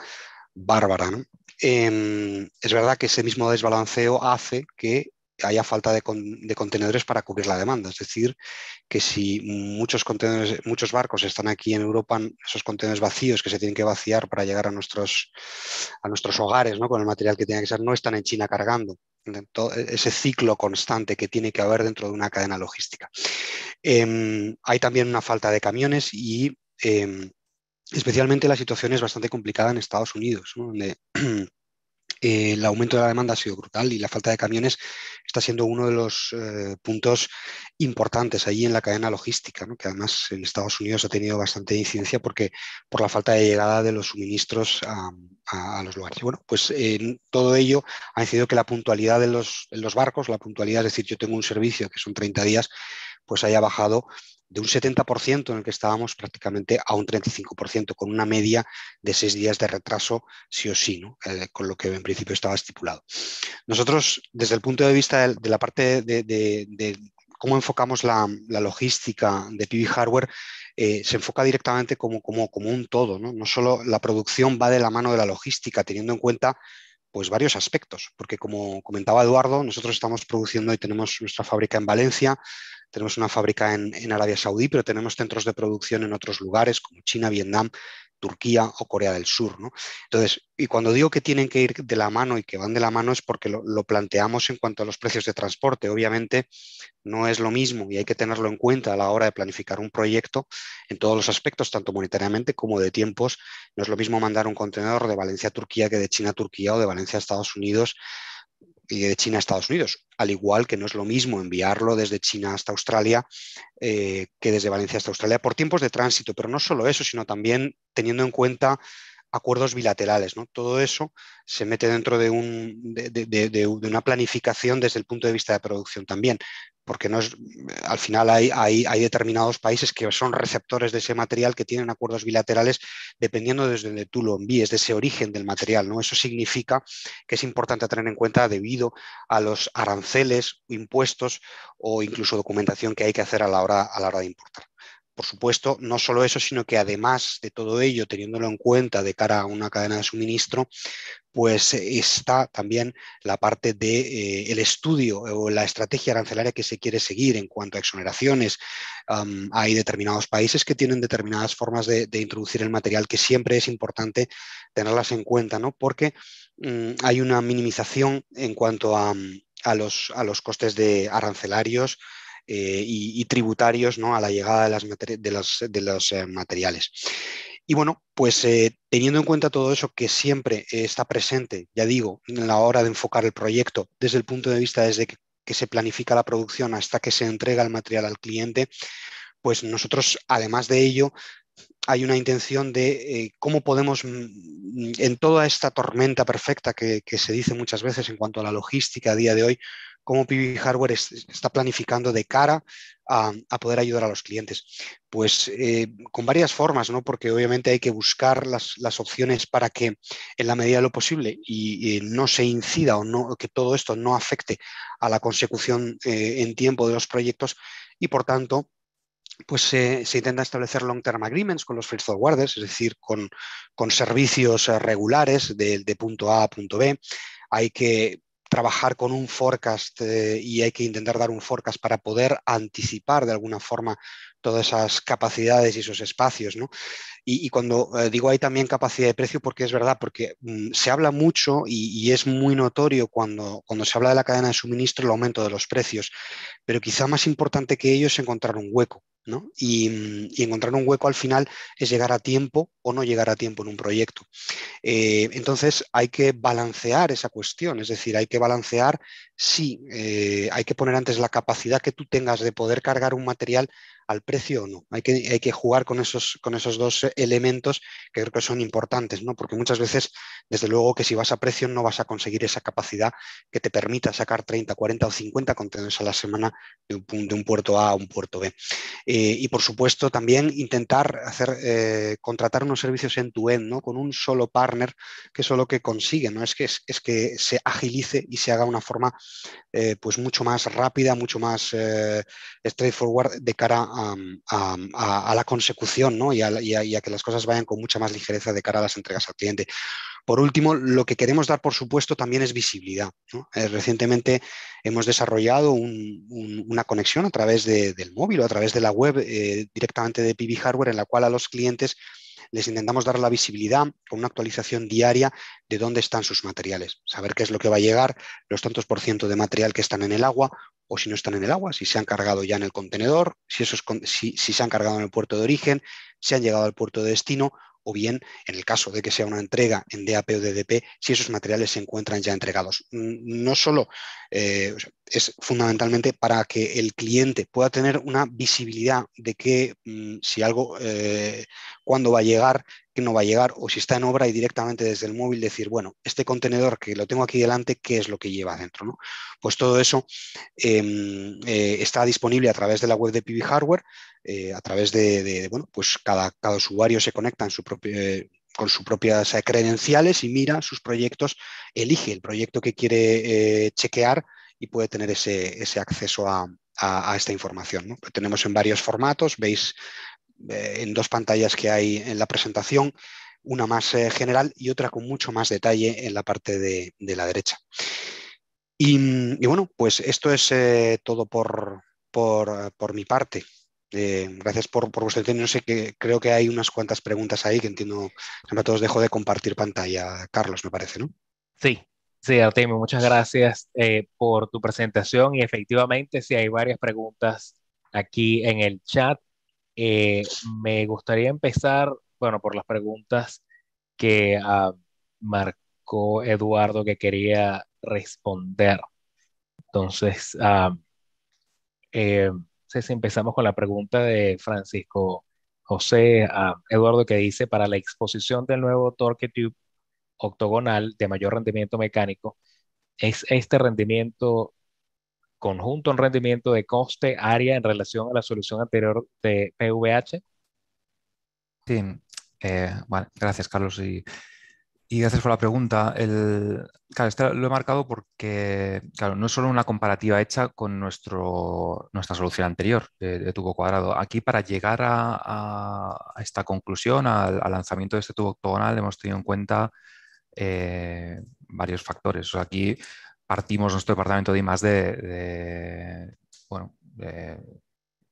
bárbara. Em, es verdad que ese mismo desbalanceo hace que haya falta de, contenedores para cubrir la demanda. Es decir, que si muchos, muchos barcos están aquí en Europa, esos contenedores vacíos que se tienen que vaciar para llegar a nuestros, a nuestros hogares ¿no? con el material que tiene que ser, no están en China cargando. E, ese ciclo constante que tiene que haber dentro de una cadena logística. Em, hay también una falta de camiones y em, especialmente la situación es bastante complicada en Estados Unidos, [CLEARS THROAT] Eh, el aumento de la demanda ha sido brutal y la falta de camiones está siendo uno de los eh, puntos importantes ahí en la cadena logística, que además en Estados Unidos ha tenido bastante incidencia porque por la falta de llegada de los suministros a, los lugares. Bueno, pues todo ello ha incidido que la puntualidad de los, de los barcos, la puntualidad, es decir, yo tengo un servicio que son 30 días, pues haya bajado de un 70% en el que estábamos prácticamente a un 35%, con una media de seis días de retraso, sí o sí, eh, con lo que en principio estaba estipulado. Nosotros, desde el punto de vista de, la parte de, cómo enfocamos la, logística de PB Hardware eh, se enfoca directamente como, como, como un todo, ¿no? ¿no? solo la producción va de la mano de la logística, teniendo en cuenta pues, varios aspectos, porque como comentaba Eduardo, nosotros estamos produciendo y tenemos nuestra fábrica en Valencia, tenemos una fábrica en, Arabia Saudí, pero tenemos centros de producción en otros lugares como China, Vietnam, Turquía o Corea del Sur. Entonces, y cuando digo que tienen que ir de la mano y que van de la mano es porque lo, lo planteamos en cuanto a los precios de transporte. Obviamente no es lo mismo y hay que tenerlo en cuenta a la hora de planificar un proyecto en todos los aspectos, tanto monetariamente como de tiempos. No es lo mismo mandar un contenedor de Valencia a Turquía que de China a Turquía o de Valencia a Estados Unidos y de China a Estados Unidos, al igual que no es lo mismo enviarlo desde China hasta Australia eh, que desde Valencia hasta Australia por tiempos de tránsito, pero no solo eso, sino también teniendo en cuenta acuerdos bilaterales. ¿no? Todo eso se mete dentro de, una planificación desde el punto de vista de producción también, porque no es, al final hay, determinados países que son receptores de ese material que tienen acuerdos bilaterales dependiendo desde donde tú lo envíes, de ese origen del material. ¿no? Eso significa que es importante tener en cuenta debido a los aranceles, impuestos o incluso documentación que hay que hacer a la hora, a la hora de importar por supuesto, no solo eso, sino que además de todo ello, teniéndolo en cuenta de cara a una cadena de suministro, pues eh, está también la parte del de, eh, el estudio o la estrategia arancelaria que se quiere seguir en cuanto a exoneraciones. hay determinados países que tienen determinadas formas de, introducir el material que siempre es importante tenerlas en cuenta, ¿no? Porque mm, hay una minimización en cuanto a, los, a los costes de arancelarios eh, y, tributarios ¿no? a la llegada de, las de los, de los eh, materiales. Y bueno, pues eh, teniendo en cuenta todo eso que siempre está presente, ya digo, en la hora de enfocar el proyecto desde el punto de vista desde que, se planifica la producción hasta que se entrega el material al cliente, pues nosotros, además de ello, hay una intención de cómo podemos, mm, en toda esta tormenta perfecta que, se dice muchas veces en cuanto a la logística a día de hoy, cómo PB Hardware está planificando de cara a, poder ayudar a los clientes. Pues eh, con varias formas, ¿no? Porque obviamente hay que buscar las, opciones para que en la medida de lo posible y, no se incida o no, que todo esto no afecte a la consecución eh, en tiempo de los proyectos y por tanto pues se intenta establecer long-term agreements con los free forwarders, es decir, con, servicios eh, regulares de, de, punto A a punto B. Hay que trabajar con un forecast eh, y hay que intentar dar un forecast para poder anticipar de alguna forma todas esas capacidades y esos espacios. ¿no? Y, cuando eh, digo hay también capacidad de precio, porque es verdad, porque mm, se habla mucho y, es muy notorio cuando, cuando se habla de la cadena de suministro el aumento de los precios, pero quizá más importante que ello es encontrar un hueco y, encontrar un hueco al final es llegar a tiempo o no llegar a tiempo en un proyecto. Eh, entonces hay que balancear esa cuestión, es decir, hay que balancear si eh, hay que poner antes la capacidad que tú tengas de poder cargar un material al precio o no. Hay que, hay que jugar con esos, con esos dos eh, elementos que creo que son importantes, porque muchas veces, desde luego, que si vas a precio no vas a conseguir esa capacidad que te permita sacar 30, 40 o 50 contenedores a la semana de un, puerto A a un puerto B. Eh, y, por supuesto, también intentar hacer, eh, contratar unos servicios en tu end, ¿no? con un solo partner, que eso es lo que consigue, ¿no? es, que, es, que se agilice y se haga una forma pues mucho más rápida, mucho más straightforward de cara a a, la consecución ¿no? y, a, que las cosas vayan con mucha más ligereza de cara a las entregas al cliente. Por último, lo que queremos dar, por supuesto, también es visibilidad. Eh, recientemente hemos desarrollado una conexión a través del móvil o a través de la web eh, directamente de PB Hardware en la cual a los clientes les intentamos dar la visibilidad con una actualización diaria de dónde están sus materiales, saber qué es lo que va a llegar, los tantos por ciento de material que están en el agua o si no están en el agua, si se han cargado ya en el contenedor, si, si, se han cargado en el puerto de origen, si han llegado al puerto de destino o bien, en el caso de que sea una entrega en DAP o DDP, si esos materiales se encuentran ya entregados. Mm, no solo eh, es fundamentalmente para que el cliente pueda tener una visibilidad de que mm, si algo, cuando eh, cuándo va a llegar, que no va a llegar, o si está en obra y directamente desde el móvil decir, bueno, este contenedor que lo tengo aquí delante, ¿qué es lo que lleva dentro? ¿no? Pues todo eso em, eh, está disponible a través de la web de PB Hardware, eh, a través de, bueno, pues cada, cada usuario se conecta su eh, con sus propias credenciales y mira sus proyectos, elige el proyecto que quiere chequear y puede tener ese, acceso a, esta información. Lo tenemos en varios formatos, veis eh, en dos pantallas que hay en la presentación, una más eh, general y otra con mucho más detalle en la parte de, la derecha. Mm, y, bueno, pues esto es eh, todo por, por, mi parte. gracias por, por vuestro sé que creo que hay unas cuantas preguntas ahí que entiendo. no todos dejo de compartir pantalla, Carlos, me parece, ¿no? Sí, sí, Artemio, muchas gracias por tu presentación y efectivamente si hay varias preguntas aquí en el chat. Eh, me gustaría empezar, bueno, por las preguntas que ah, marcó Eduardo que quería responder. Entonces, ah, eh, si empezamos con la pregunta de Francisco José ah, Eduardo que dice, para la exposición del nuevo torque tube octogonal de mayor rendimiento mecánico, ¿es este rendimiento conjunto en rendimiento de coste área en relación a la solución anterior de PVH? Sí, bueno, eh, gracias Carlos y, gracias por la pregunta. El, claro, este lo he marcado porque claro, no es solo una comparativa hecha con nuestro, nuestra solución anterior de, tubo cuadrado. Aquí para llegar a, esta conclusión, al, lanzamiento de este tubo octogonal, hemos tenido en cuenta eh, varios factores. O sea, aquí partimos nuestro departamento de más de,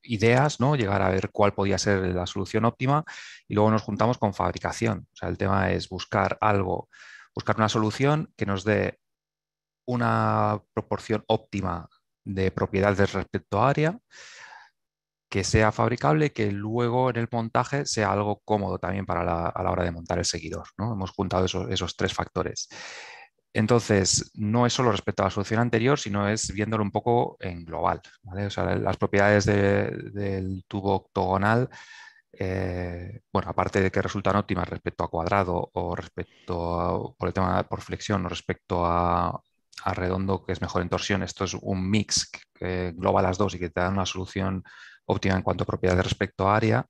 ideas, ¿no? Llegar a ver cuál podía ser la solución óptima y luego nos juntamos con fabricación. O sea, el tema es buscar algo, buscar una solución que nos dé una proporción óptima de propiedades respecto a área, que sea fabricable, que luego en el montaje sea algo cómodo también para la, a la hora de montar el seguidor. ¿no? Hemos juntado esos tres factores. Entonces, no es solo respecto a la solución anterior, sino es viéndolo un poco en global. O sea, las propiedades del tubo octogonal, eh, bueno, aparte de que resultan óptimas respecto a cuadrado o respecto a, por por flexión o respecto a, redondo, que es mejor en torsión, esto es un mix que engloba las dos y que te da una solución óptima en cuanto a propiedades respecto a área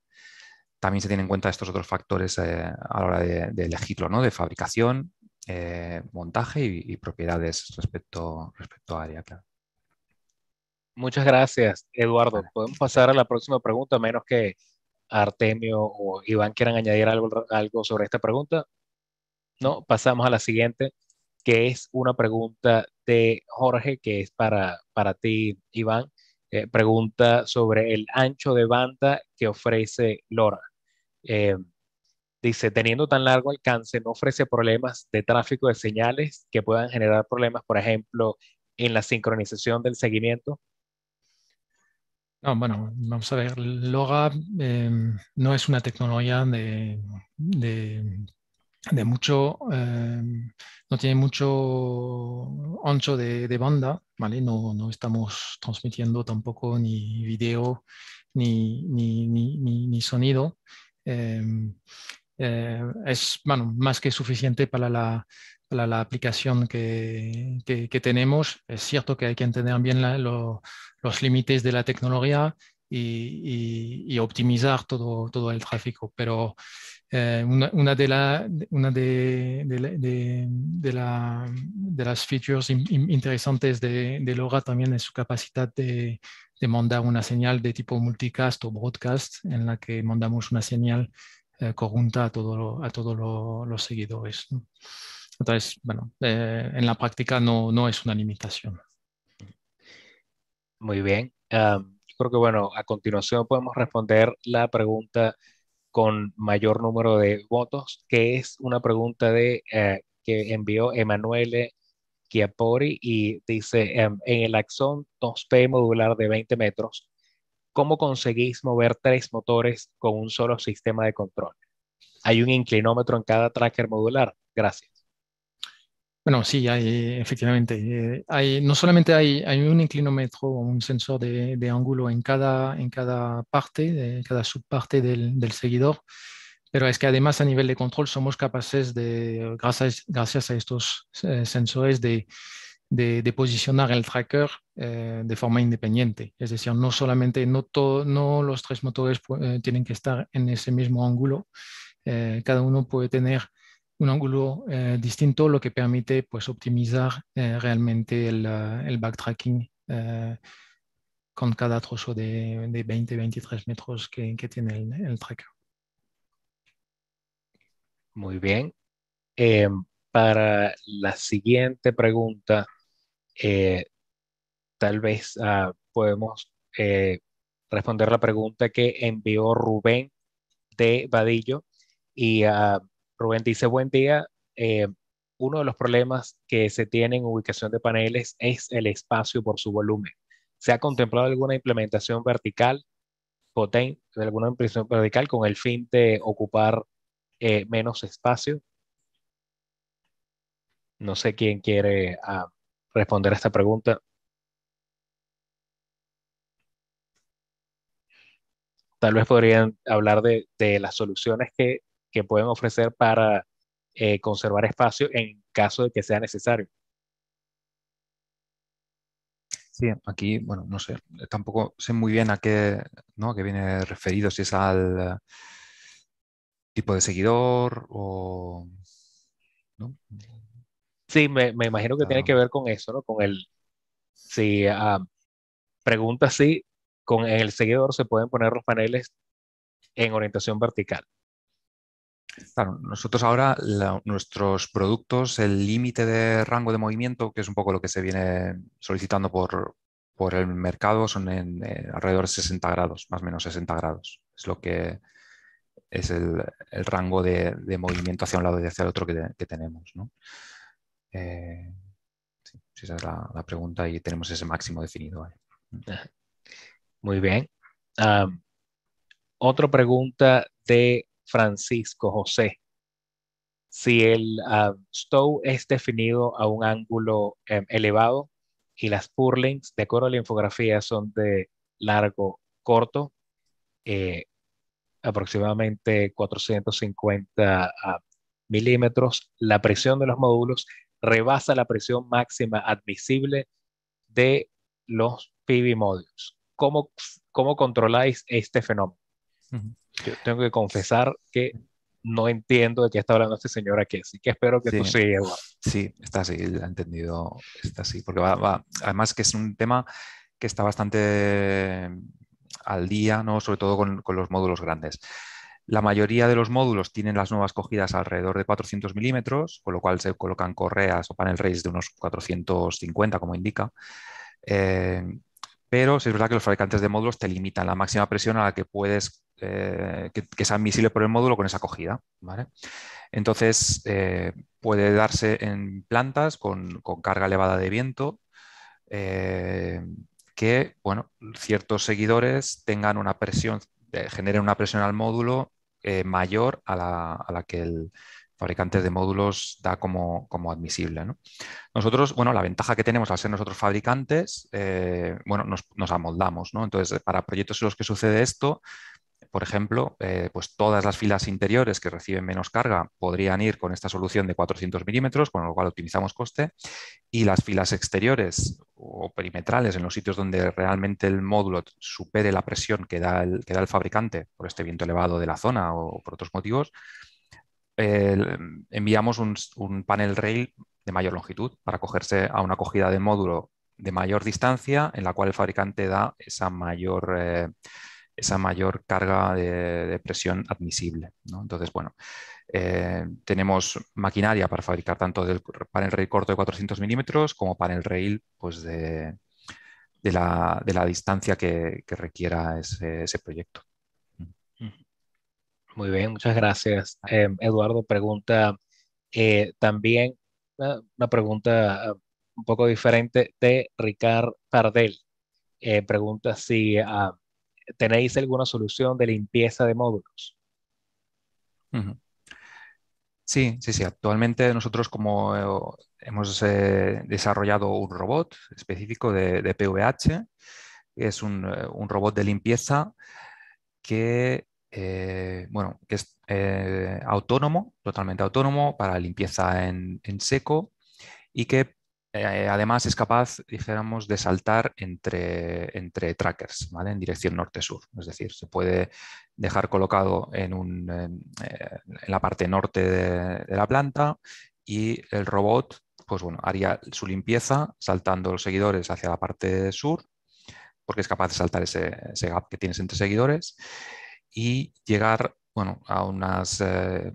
también se tienen en cuenta estos otros factores eh, a la hora de, de elegirlo, ¿no? de fabricación, eh, montaje y, propiedades respecto, respecto a área. Muchas gracias, Eduardo. Podemos pasar a la próxima pregunta, menos que Artemio o Iván quieran añadir algo, algo sobre esta pregunta. No, pasamos a la siguiente, que es una pregunta de Jorge, que es para, para ti, Iván. Eh, pregunta sobre el ancho de banda que ofrece LoRa. Eh, Dice, teniendo tan largo alcance, no ofrece problemas de tráfico de señales que puedan generar problemas, por ejemplo, en la sincronización del seguimiento. bueno, vamos a ver, Lora em, no es una tecnología de, mucho, em, no tiene mucho ancho de, banda, ¿vale? No, estamos transmitiendo tampoco ni video ni, ni, sonido. Em, eh, es bueno, más que suficiente para la, aplicación que, tenemos. Es cierto que hay que entender bien los límites de la tecnología y, optimizar todo, todo el tráfico, pero eh, una, de, la, una de, las features interesantes de, LoRa también es su capacidad de, mandar una señal de tipo multicast o broadcast, en la que mandamos una señal eh, conjunta a, todo a todos los seguidores. Entonces, bueno, eh, en la práctica no, no, es una limitación. Muy bien. yo creo que, bueno, a continuación podemos responder la pregunta con mayor número de votos, que es una pregunta de, eh, que envió Emanuele Chiapori y dice, em, en el axón 2P modular de 20 metros, ¿cómo conseguís mover tres motores con un solo sistema de control? ¿Hay un inclinómetro en cada tracker modular? Gracias. Bueno, sí, hay, efectivamente. Eh, hay, no solamente hay, hay un inclinómetro o un sensor de, ángulo en cada, en cada parte, en cada subparte del, del seguidor, pero es que además a nivel de control somos capaces de, gracias, gracias a estos eh, sensores, de, de, posicionar el tracker eh, de forma independiente. Es decir, no solamente, no, todo, no los tres motores eh, tienen que estar en ese mismo ángulo, eh, cada uno puede tener un ángulo distinto, lo que permite pues, optimizar realmente el, backtracking con cada trozo de, 20-23 metros que, tiene el, tracker. Muy bien. Em, para la siguiente pregunta, eh, tal vez ah, podemos eh, responder la pregunta que envió Rubén de Vadillo. Y ah, Rubén dice, buen día. Eh, uno de los problemas que se tiene en ubicación de paneles es el espacio por su volumen. ¿Se ha contemplado alguna implementación vertical, potente, alguna impresión vertical con el fin de ocupar menos espacio? No sé quién quiere ah, responder a esta pregunta. Tal vez podrían hablar de, las soluciones que, pueden ofrecer para eh, conservar espacio en caso de que sea necesario. Sí, aquí, bueno, no sé, tampoco sé muy bien a qué, ¿no? a qué viene referido, si es al tipo de seguidor o... ¿no? Sí, me, me imagino que tiene ah. que ver con eso, ¿no? Con el, si ah, pregunta si con el seguidor se pueden poner los paneles en orientación vertical. Claro, nosotros ahora nuestros productos, el límite de rango de movimiento, que es un poco lo que se viene solicitando por, por el mercado, son en, alrededor de 60 grados, más o menos 60 grados. Es lo que es el, el rango de, de, movimiento hacia un lado y hacia el otro que, que tenemos. ¿no? Eh, esa es la, pregunta y tenemos ese máximo definido. Muy bien. otra pregunta de Francisco José. Si el uh, stow es definido a un ángulo em, elevado y las purlings de acuerdo a la infografía son de largo corto, eh, aproximadamente 450 milímetros, la presión de los módulos rebasa la presión máxima admisible de los PV ¿Cómo, ¿Cómo controláis este fenómeno? Yo tengo que confesar que no entiendo de qué está hablando este señora aquí, así que espero que sí. tú sí, Sí, está así, ha entendido, está así, porque además que es un tema que está bastante eh, al día, ¿no? sobre todo con, con los módulos grandes. La mayoría de los módulos tienen las nuevas cogidas alrededor de 400 milímetros, con lo cual se colocan correas o panel rays de unos 450, como indica. Eh, pero es verdad que los fabricantes de módulos te limitan la máxima presión a la que puedes, eh, que, admisible por el módulo con esa cogida. Entonces, eh, puede darse en plantas con, carga elevada de viento, que bueno, ciertos seguidores tengan una presión, generen una presión al módulo eh, mayor a la, que el fabricante de módulos da como, como admisible. ¿no? Nosotros, bueno, la ventaja que tenemos al ser nosotros fabricantes, eh, bueno, nos, nos amoldamos, ¿no? Entonces, para proyectos en los que sucede esto, por ejemplo, eh, pues todas las filas interiores que reciben menos carga podrían ir con esta solución de 400 milímetros, con lo cual optimizamos coste, y las filas exteriores o perimetrales en los sitios donde realmente el módulo supere la presión que da el, que da el fabricante por este viento elevado de la zona o por otros motivos, enviamos un, panel rail de mayor longitud para cogerse a una acogida de módulo de mayor distancia en la cual el fabricante da esa mayor... Eh, esa mayor carga de, presión admisible. Entonces, bueno, eh, tenemos maquinaria para fabricar tanto para el rail corto de 400 milímetros como para el rail pues de, la, distancia que, requiera ese, proyecto. Muy bien, muchas gracias. Eh, Eduardo pregunta eh, también ah, una, pregunta ah, un poco diferente de Ricard Pardel. pregunta si... Ah, ¿tenéis alguna solución de limpieza de módulos? Sí, sí, sí. Actualmente nosotros como eh, hemos eh, desarrollado un robot específico de, PVH, que es eh, un, robot de limpieza que, bueno, que es autónomo, totalmente autónomo para limpieza en seco y que eh, además es capaz, dijéramos, de saltar entre, entre trackers, ¿vale? En dirección norte-sur. Es decir, se puede dejar colocado en, un, eh, la parte norte de, la planta y el robot pues bueno, haría su limpieza saltando los seguidores hacia la parte sur, porque es capaz de saltar ese, ese gap que tienes entre seguidores y llegar bueno, a unas eh,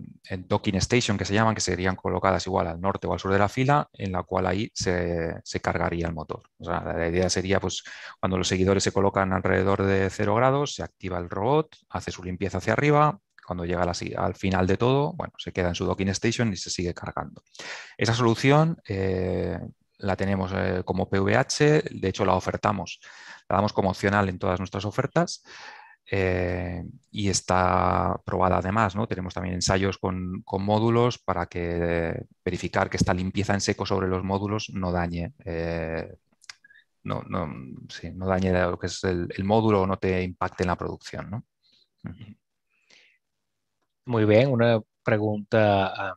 docking station que se llaman, que serían colocadas igual al norte o al sur de la fila, en la cual ahí se, cargaría el motor. la idea sería, pues, cuando los seguidores se colocan alrededor de cero grados, se activa el robot, hace su limpieza hacia arriba, cuando llega al final de todo, bueno, se queda en su docking station y se sigue cargando. Esa solución eh, la tenemos eh, como PVH, de hecho la ofertamos, la damos como opcional en todas nuestras ofertas. Eh, y está probada además. ¿no? Tenemos también ensayos con, módulos para que, verificar que esta limpieza en seco sobre los módulos no dañe. Eh, no, dañe lo que es el, el módulo o no te impacte en la producción. ¿no? Muy bien, una pregunta ah,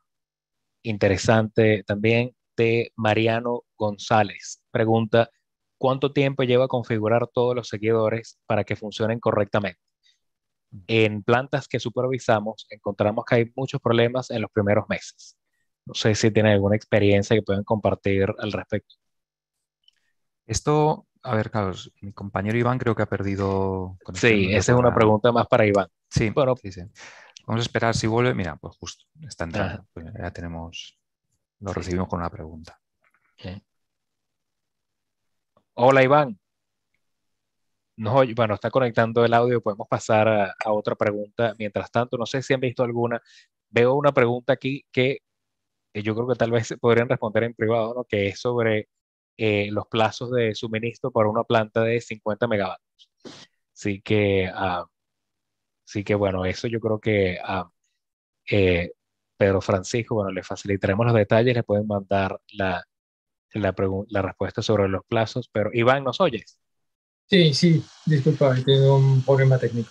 interesante también de Mariano González. Pregunta, cuánto tiempo lleva configurar todos los seguidores para que funcionen correctamente. En plantas que supervisamos, encontramos que hay muchos problemas en los primeros meses. No sé si tienen alguna experiencia que puedan compartir al respecto. Esto, a ver, Carlos, mi compañero Iván creo que ha perdido. Sí, esa es una pregunta más para Iván. Sí, bueno, Vamos a esperar si vuelve. Mira, pues justo está entrando. Pues ya tenemos, lo recibimos con una pregunta. ¿Eh? Hola Iván. No, bueno, está conectando el audio, podemos pasar a, otra pregunta. Mientras tanto, no sé si han visto alguna. Veo una pregunta aquí que yo creo que tal vez podrían responder en privado, que es sobre eh, los plazos de suministro para una planta de 50 megavatios. Así que, ah, que bueno, eso yo creo que ah, eh, Pedro Francisco, bueno, le facilitaremos los detalles, le pueden mandar la, la, respuesta sobre los plazos, pero Iván, ¿nos oyes? Sí, sí, disculpa, tengo un problema técnico.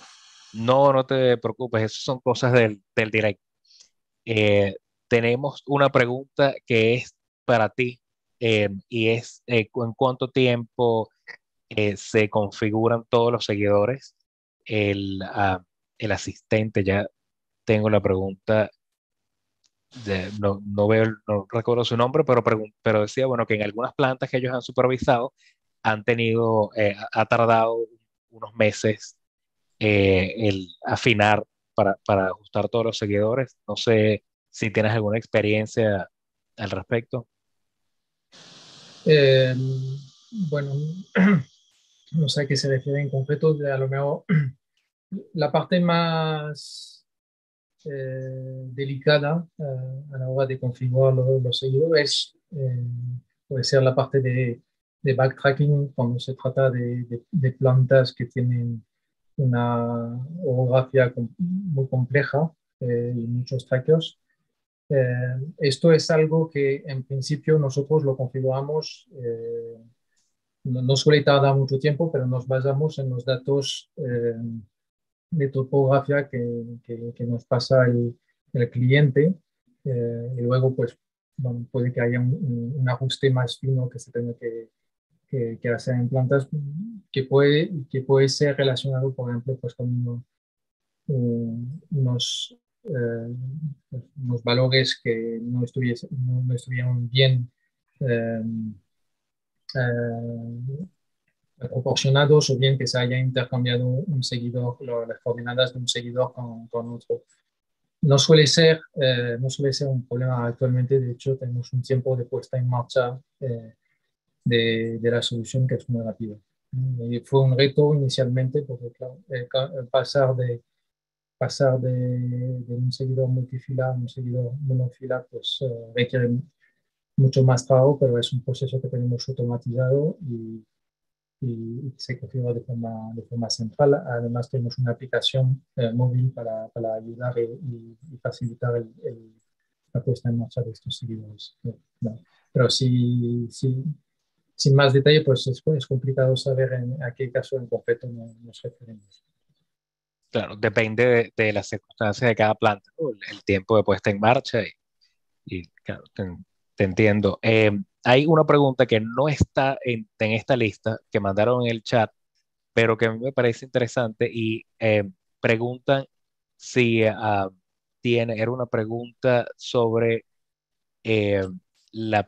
No, no te preocupes, esas son cosas del, del directo. Eh, tenemos una pregunta que es para ti eh, y es eh, en cuánto tiempo se configuran todos los seguidores. El, ah, el asistente, ya tengo la pregunta no, no, veo, no recuerdo su nombre, pero, pero decía, bueno, que en algunas plantas que ellos han supervisado han tenido, eh, ha tardado unos meses eh, el afinar para, para, ajustar todos los seguidores. No sé si tienes alguna experiencia al respecto. Eh, bueno, [CLEARS THROAT] no sé a qué se refiere en concreto, a lo mejor [CLEARS THROAT] la parte más eh, delicada eh, a la hora de configurar los, los seguidores. Eh, puede ser la parte de, de, backtracking cuando se trata de, plantas que tienen una orografía muy compleja y muchos trackers. esto es algo que en principio nosotros lo configuramos, no, no, suele tardar mucho tiempo, pero nos basamos en los datos de topografía que, que, nos pasa el, cliente eh, y luego pues puede que haya un, ajuste más fino que se tenga que, hacer en plantas que puede, que puede ser relacionado por ejemplo pues con eh, unos, valores que no, no estuvieron bien eh, eh proporcionados o bien que se haya intercambiado un seguidor, las coordenadas de un seguidor con, otro. No suele, ser, eh, no suele ser un problema actualmente, de hecho tenemos un tiempo de puesta en marcha eh, de, la solución que es muy rápido. fue un reto inicialmente porque claro, pasar, de, pasar de, un seguidor multifilar a un seguidor monofilar pues, eh, requiere mucho más trabajo, pero es un proceso que tenemos automatizado y y, se configura de forma, de forma central. Además, tenemos una aplicación eh, móvil para, para, ayudar y, facilitar el, la puesta en marcha de estos seguidores. Pero si, sin más detalle, pues es, es complicado saber en, a qué caso en concreto nos, referimos. Claro, depende de, las circunstancias de cada planta, el, tiempo de puesta en marcha y, y claro, te, entiendo. Eh, hay una pregunta que no está en, esta lista que mandaron en el chat, pero que a mí me parece interesante y eh, preguntan si ah, tiene, era una pregunta sobre eh, la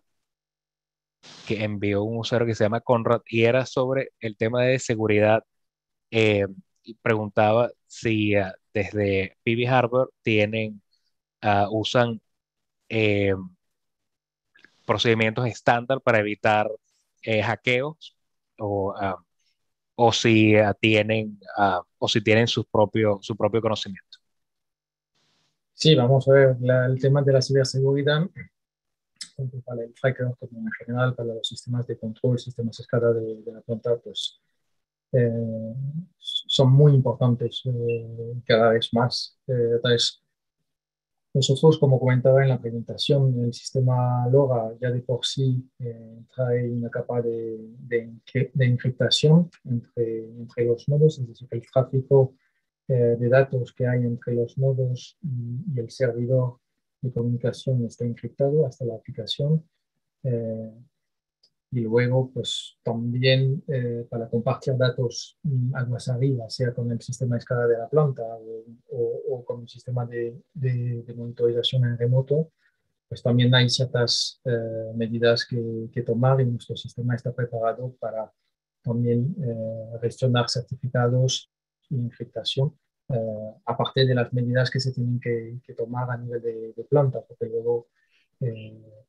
que envió un usuario que se llama Conrad y era sobre el tema de seguridad. Eh, y preguntaba si ah, desde PB Harbor tienen, uh, usan procedimientos estándar para evitar eh, hackeos o, ah, ah, ah, o si tienen o si tienen su propio, su propio conocimiento. Sí, vamos a ver el tema de la seguridad. para el como en general para los sistemas de control, sistemas escala de, la planta, pues eh, son muy importantes eh, cada vez más. Nosotros, como comentaba en la presentación, el sistema LoRa ya de por sí eh, trae una capa de, de, encriptación entre, entre, los nodos, es decir, el tráfico eh, de datos que hay entre los nodos y, el servidor de comunicación está encriptado hasta la aplicación. Eh, y luego pues también eh, para compartir datos aguas mm, arriba, sea con el sistema de escala de la planta o, con el sistema de, de, monitorización en remoto, pues también hay ciertas eh, medidas que, que, tomar y nuestro sistema está preparado para también eh, gestionar certificados y infectación, aparte de las medidas que se tienen que, que tomar a nivel de, de planta, porque luego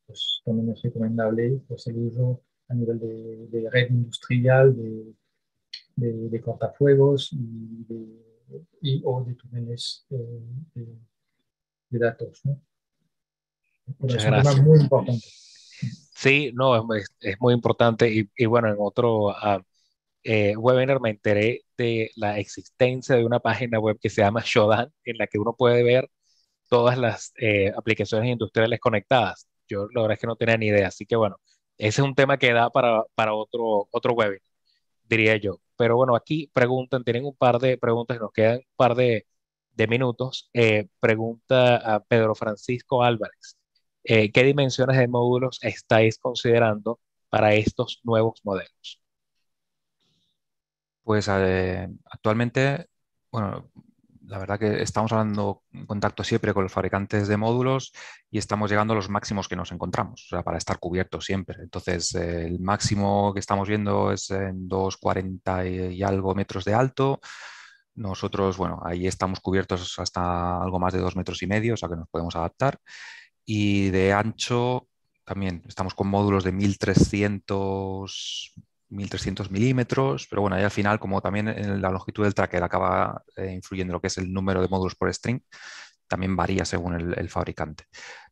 pues también es recomendable pues, el uso a nivel de, red industrial, de, de, cortafuegos y, o de túneles eh, de, datos. ¿no? es muy importante. Sí, no, es, muy importante y, bueno, en otro... Ah, eh, webinar me enteré de la existencia de una página web que se llama Shodan, en la que uno puede ver todas las eh, aplicaciones industriales conectadas. Yo la verdad es que no tenía ni idea, así que bueno, ese es un tema que da para, otro, otro webinar, diría yo. Pero bueno, aquí preguntan, tienen un par de preguntas, nos quedan un par de, de minutos. Eh, pregunta a Pedro Francisco Álvarez, eh, ¿qué dimensiones de módulos estáis considerando para estos nuevos modelos? Pues eh, actualmente, bueno, la verdad que estamos hablando en contacto siempre con los fabricantes de módulos y estamos llegando a los máximos que nos encontramos, o sea, para estar cubiertos siempre. Entonces, eh, el máximo que estamos viendo es en 2,40 y algo metros de alto. Nosotros, bueno, ahí estamos cubiertos hasta algo más de 2 metros y medio, o sea que nos podemos adaptar. Y de ancho, también estamos con módulos de 1300 1300 milímetros, pero bueno, ahí al final, como también en la longitud del tracker acaba eh, influyendo lo que es el número de módulos por string, también varía según el, fabricante.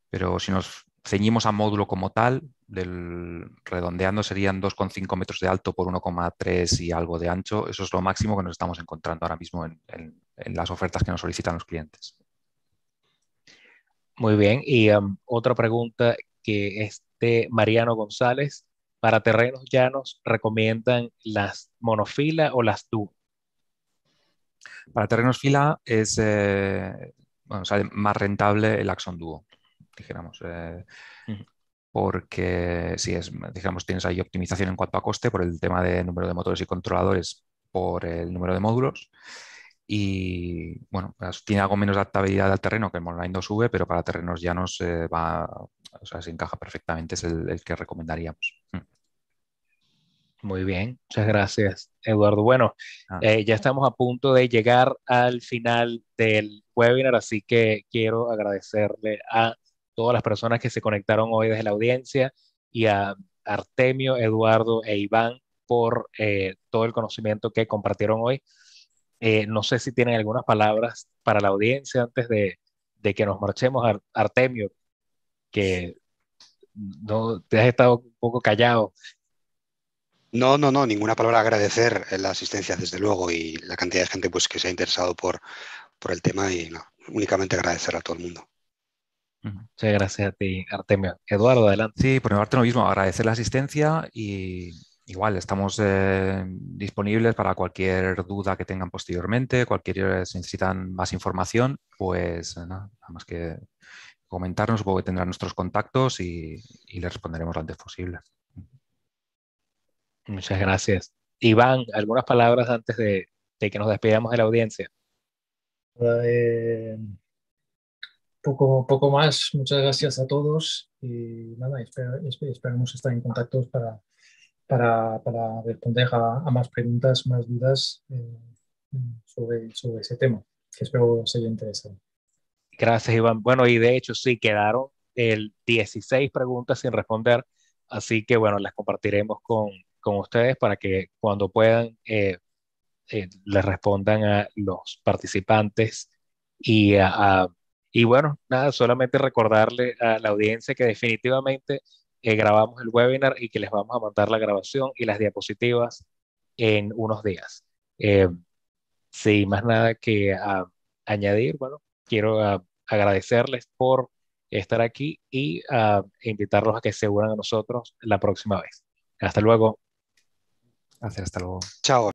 Pero si nos ceñimos a módulo como tal, del, redondeando serían 2,5 metros de alto por 1,3 y algo de ancho. Eso es lo máximo que nos estamos encontrando ahora mismo en, las ofertas que nos solicitan los clientes. Muy bien, y um, otra pregunta que este Mariano González para terrenos llanos recomiendan las monofila o las Duo? Para terrenos fila es eh, más rentable el Axon Duo, dijéramos. Eh, porque si es, digamos, tienes ahí optimización en cuanto a coste por el tema de número de motores y controladores por el número de módulos. Y bueno, tiene algo menos adaptabilidad al terreno que el Monoline 2 V, pero para terrenos llanos eh, va, o sea, se encaja perfectamente, es el, que recomendaríamos. Mm. Muy bien, muchas gracias, Eduardo. Bueno, ah. eh, ya estamos a punto de llegar al final del webinar, así que quiero agradecerle a todas las personas que se conectaron hoy desde la audiencia y a Artemio, Eduardo e Iván por eh, todo el conocimiento que compartieron hoy. Eh, no sé si tienen algunas palabras para la audiencia antes de, de que nos marchemos. Artemio, que no, te has estado un poco callado. No, no, no, ninguna palabra. Agradecer eh, la asistencia, desde luego, y la cantidad de gente pues, que se ha interesado por, el tema y únicamente agradecer a todo el mundo. Muchas gracias a ti, Artemio. Eduardo, adelante. Sí, por mi lo mismo, agradecer la asistencia y igual estamos eh, disponibles para cualquier duda que tengan posteriormente, cualquier eh, si necesitan más información, pues nada, nada más que comentarnos, supongo que tendrán nuestros contactos y, y les responderemos lo antes posible. Muchas gracias. Iván, algunas palabras antes de, que nos despidamos de la audiencia. Eh, poco, poco más. Muchas gracias a todos y nada, espero, estar en contacto para, para, responder a, más preguntas, más dudas eh, sobre, ese tema, que espero os haya interesado. Gracias, Iván. Bueno, y de hecho sí, quedaron el 16 preguntas sin responder, así que bueno, las compartiremos con, con ustedes para que cuando puedan eh, eh le respondan a los participantes y y bueno, nada, solamente recordarle a la audiencia que definitivamente eh, grabamos el webinar y que les vamos a mandar la grabación y las diapositivas en unos días. Eh, sin más nada que ah, añadir, bueno, quiero ah, agradecerles por estar aquí y ah, invitarlos a que se unan a nosotros la próxima vez. Hasta luego. Hacer hasta luego. Chao.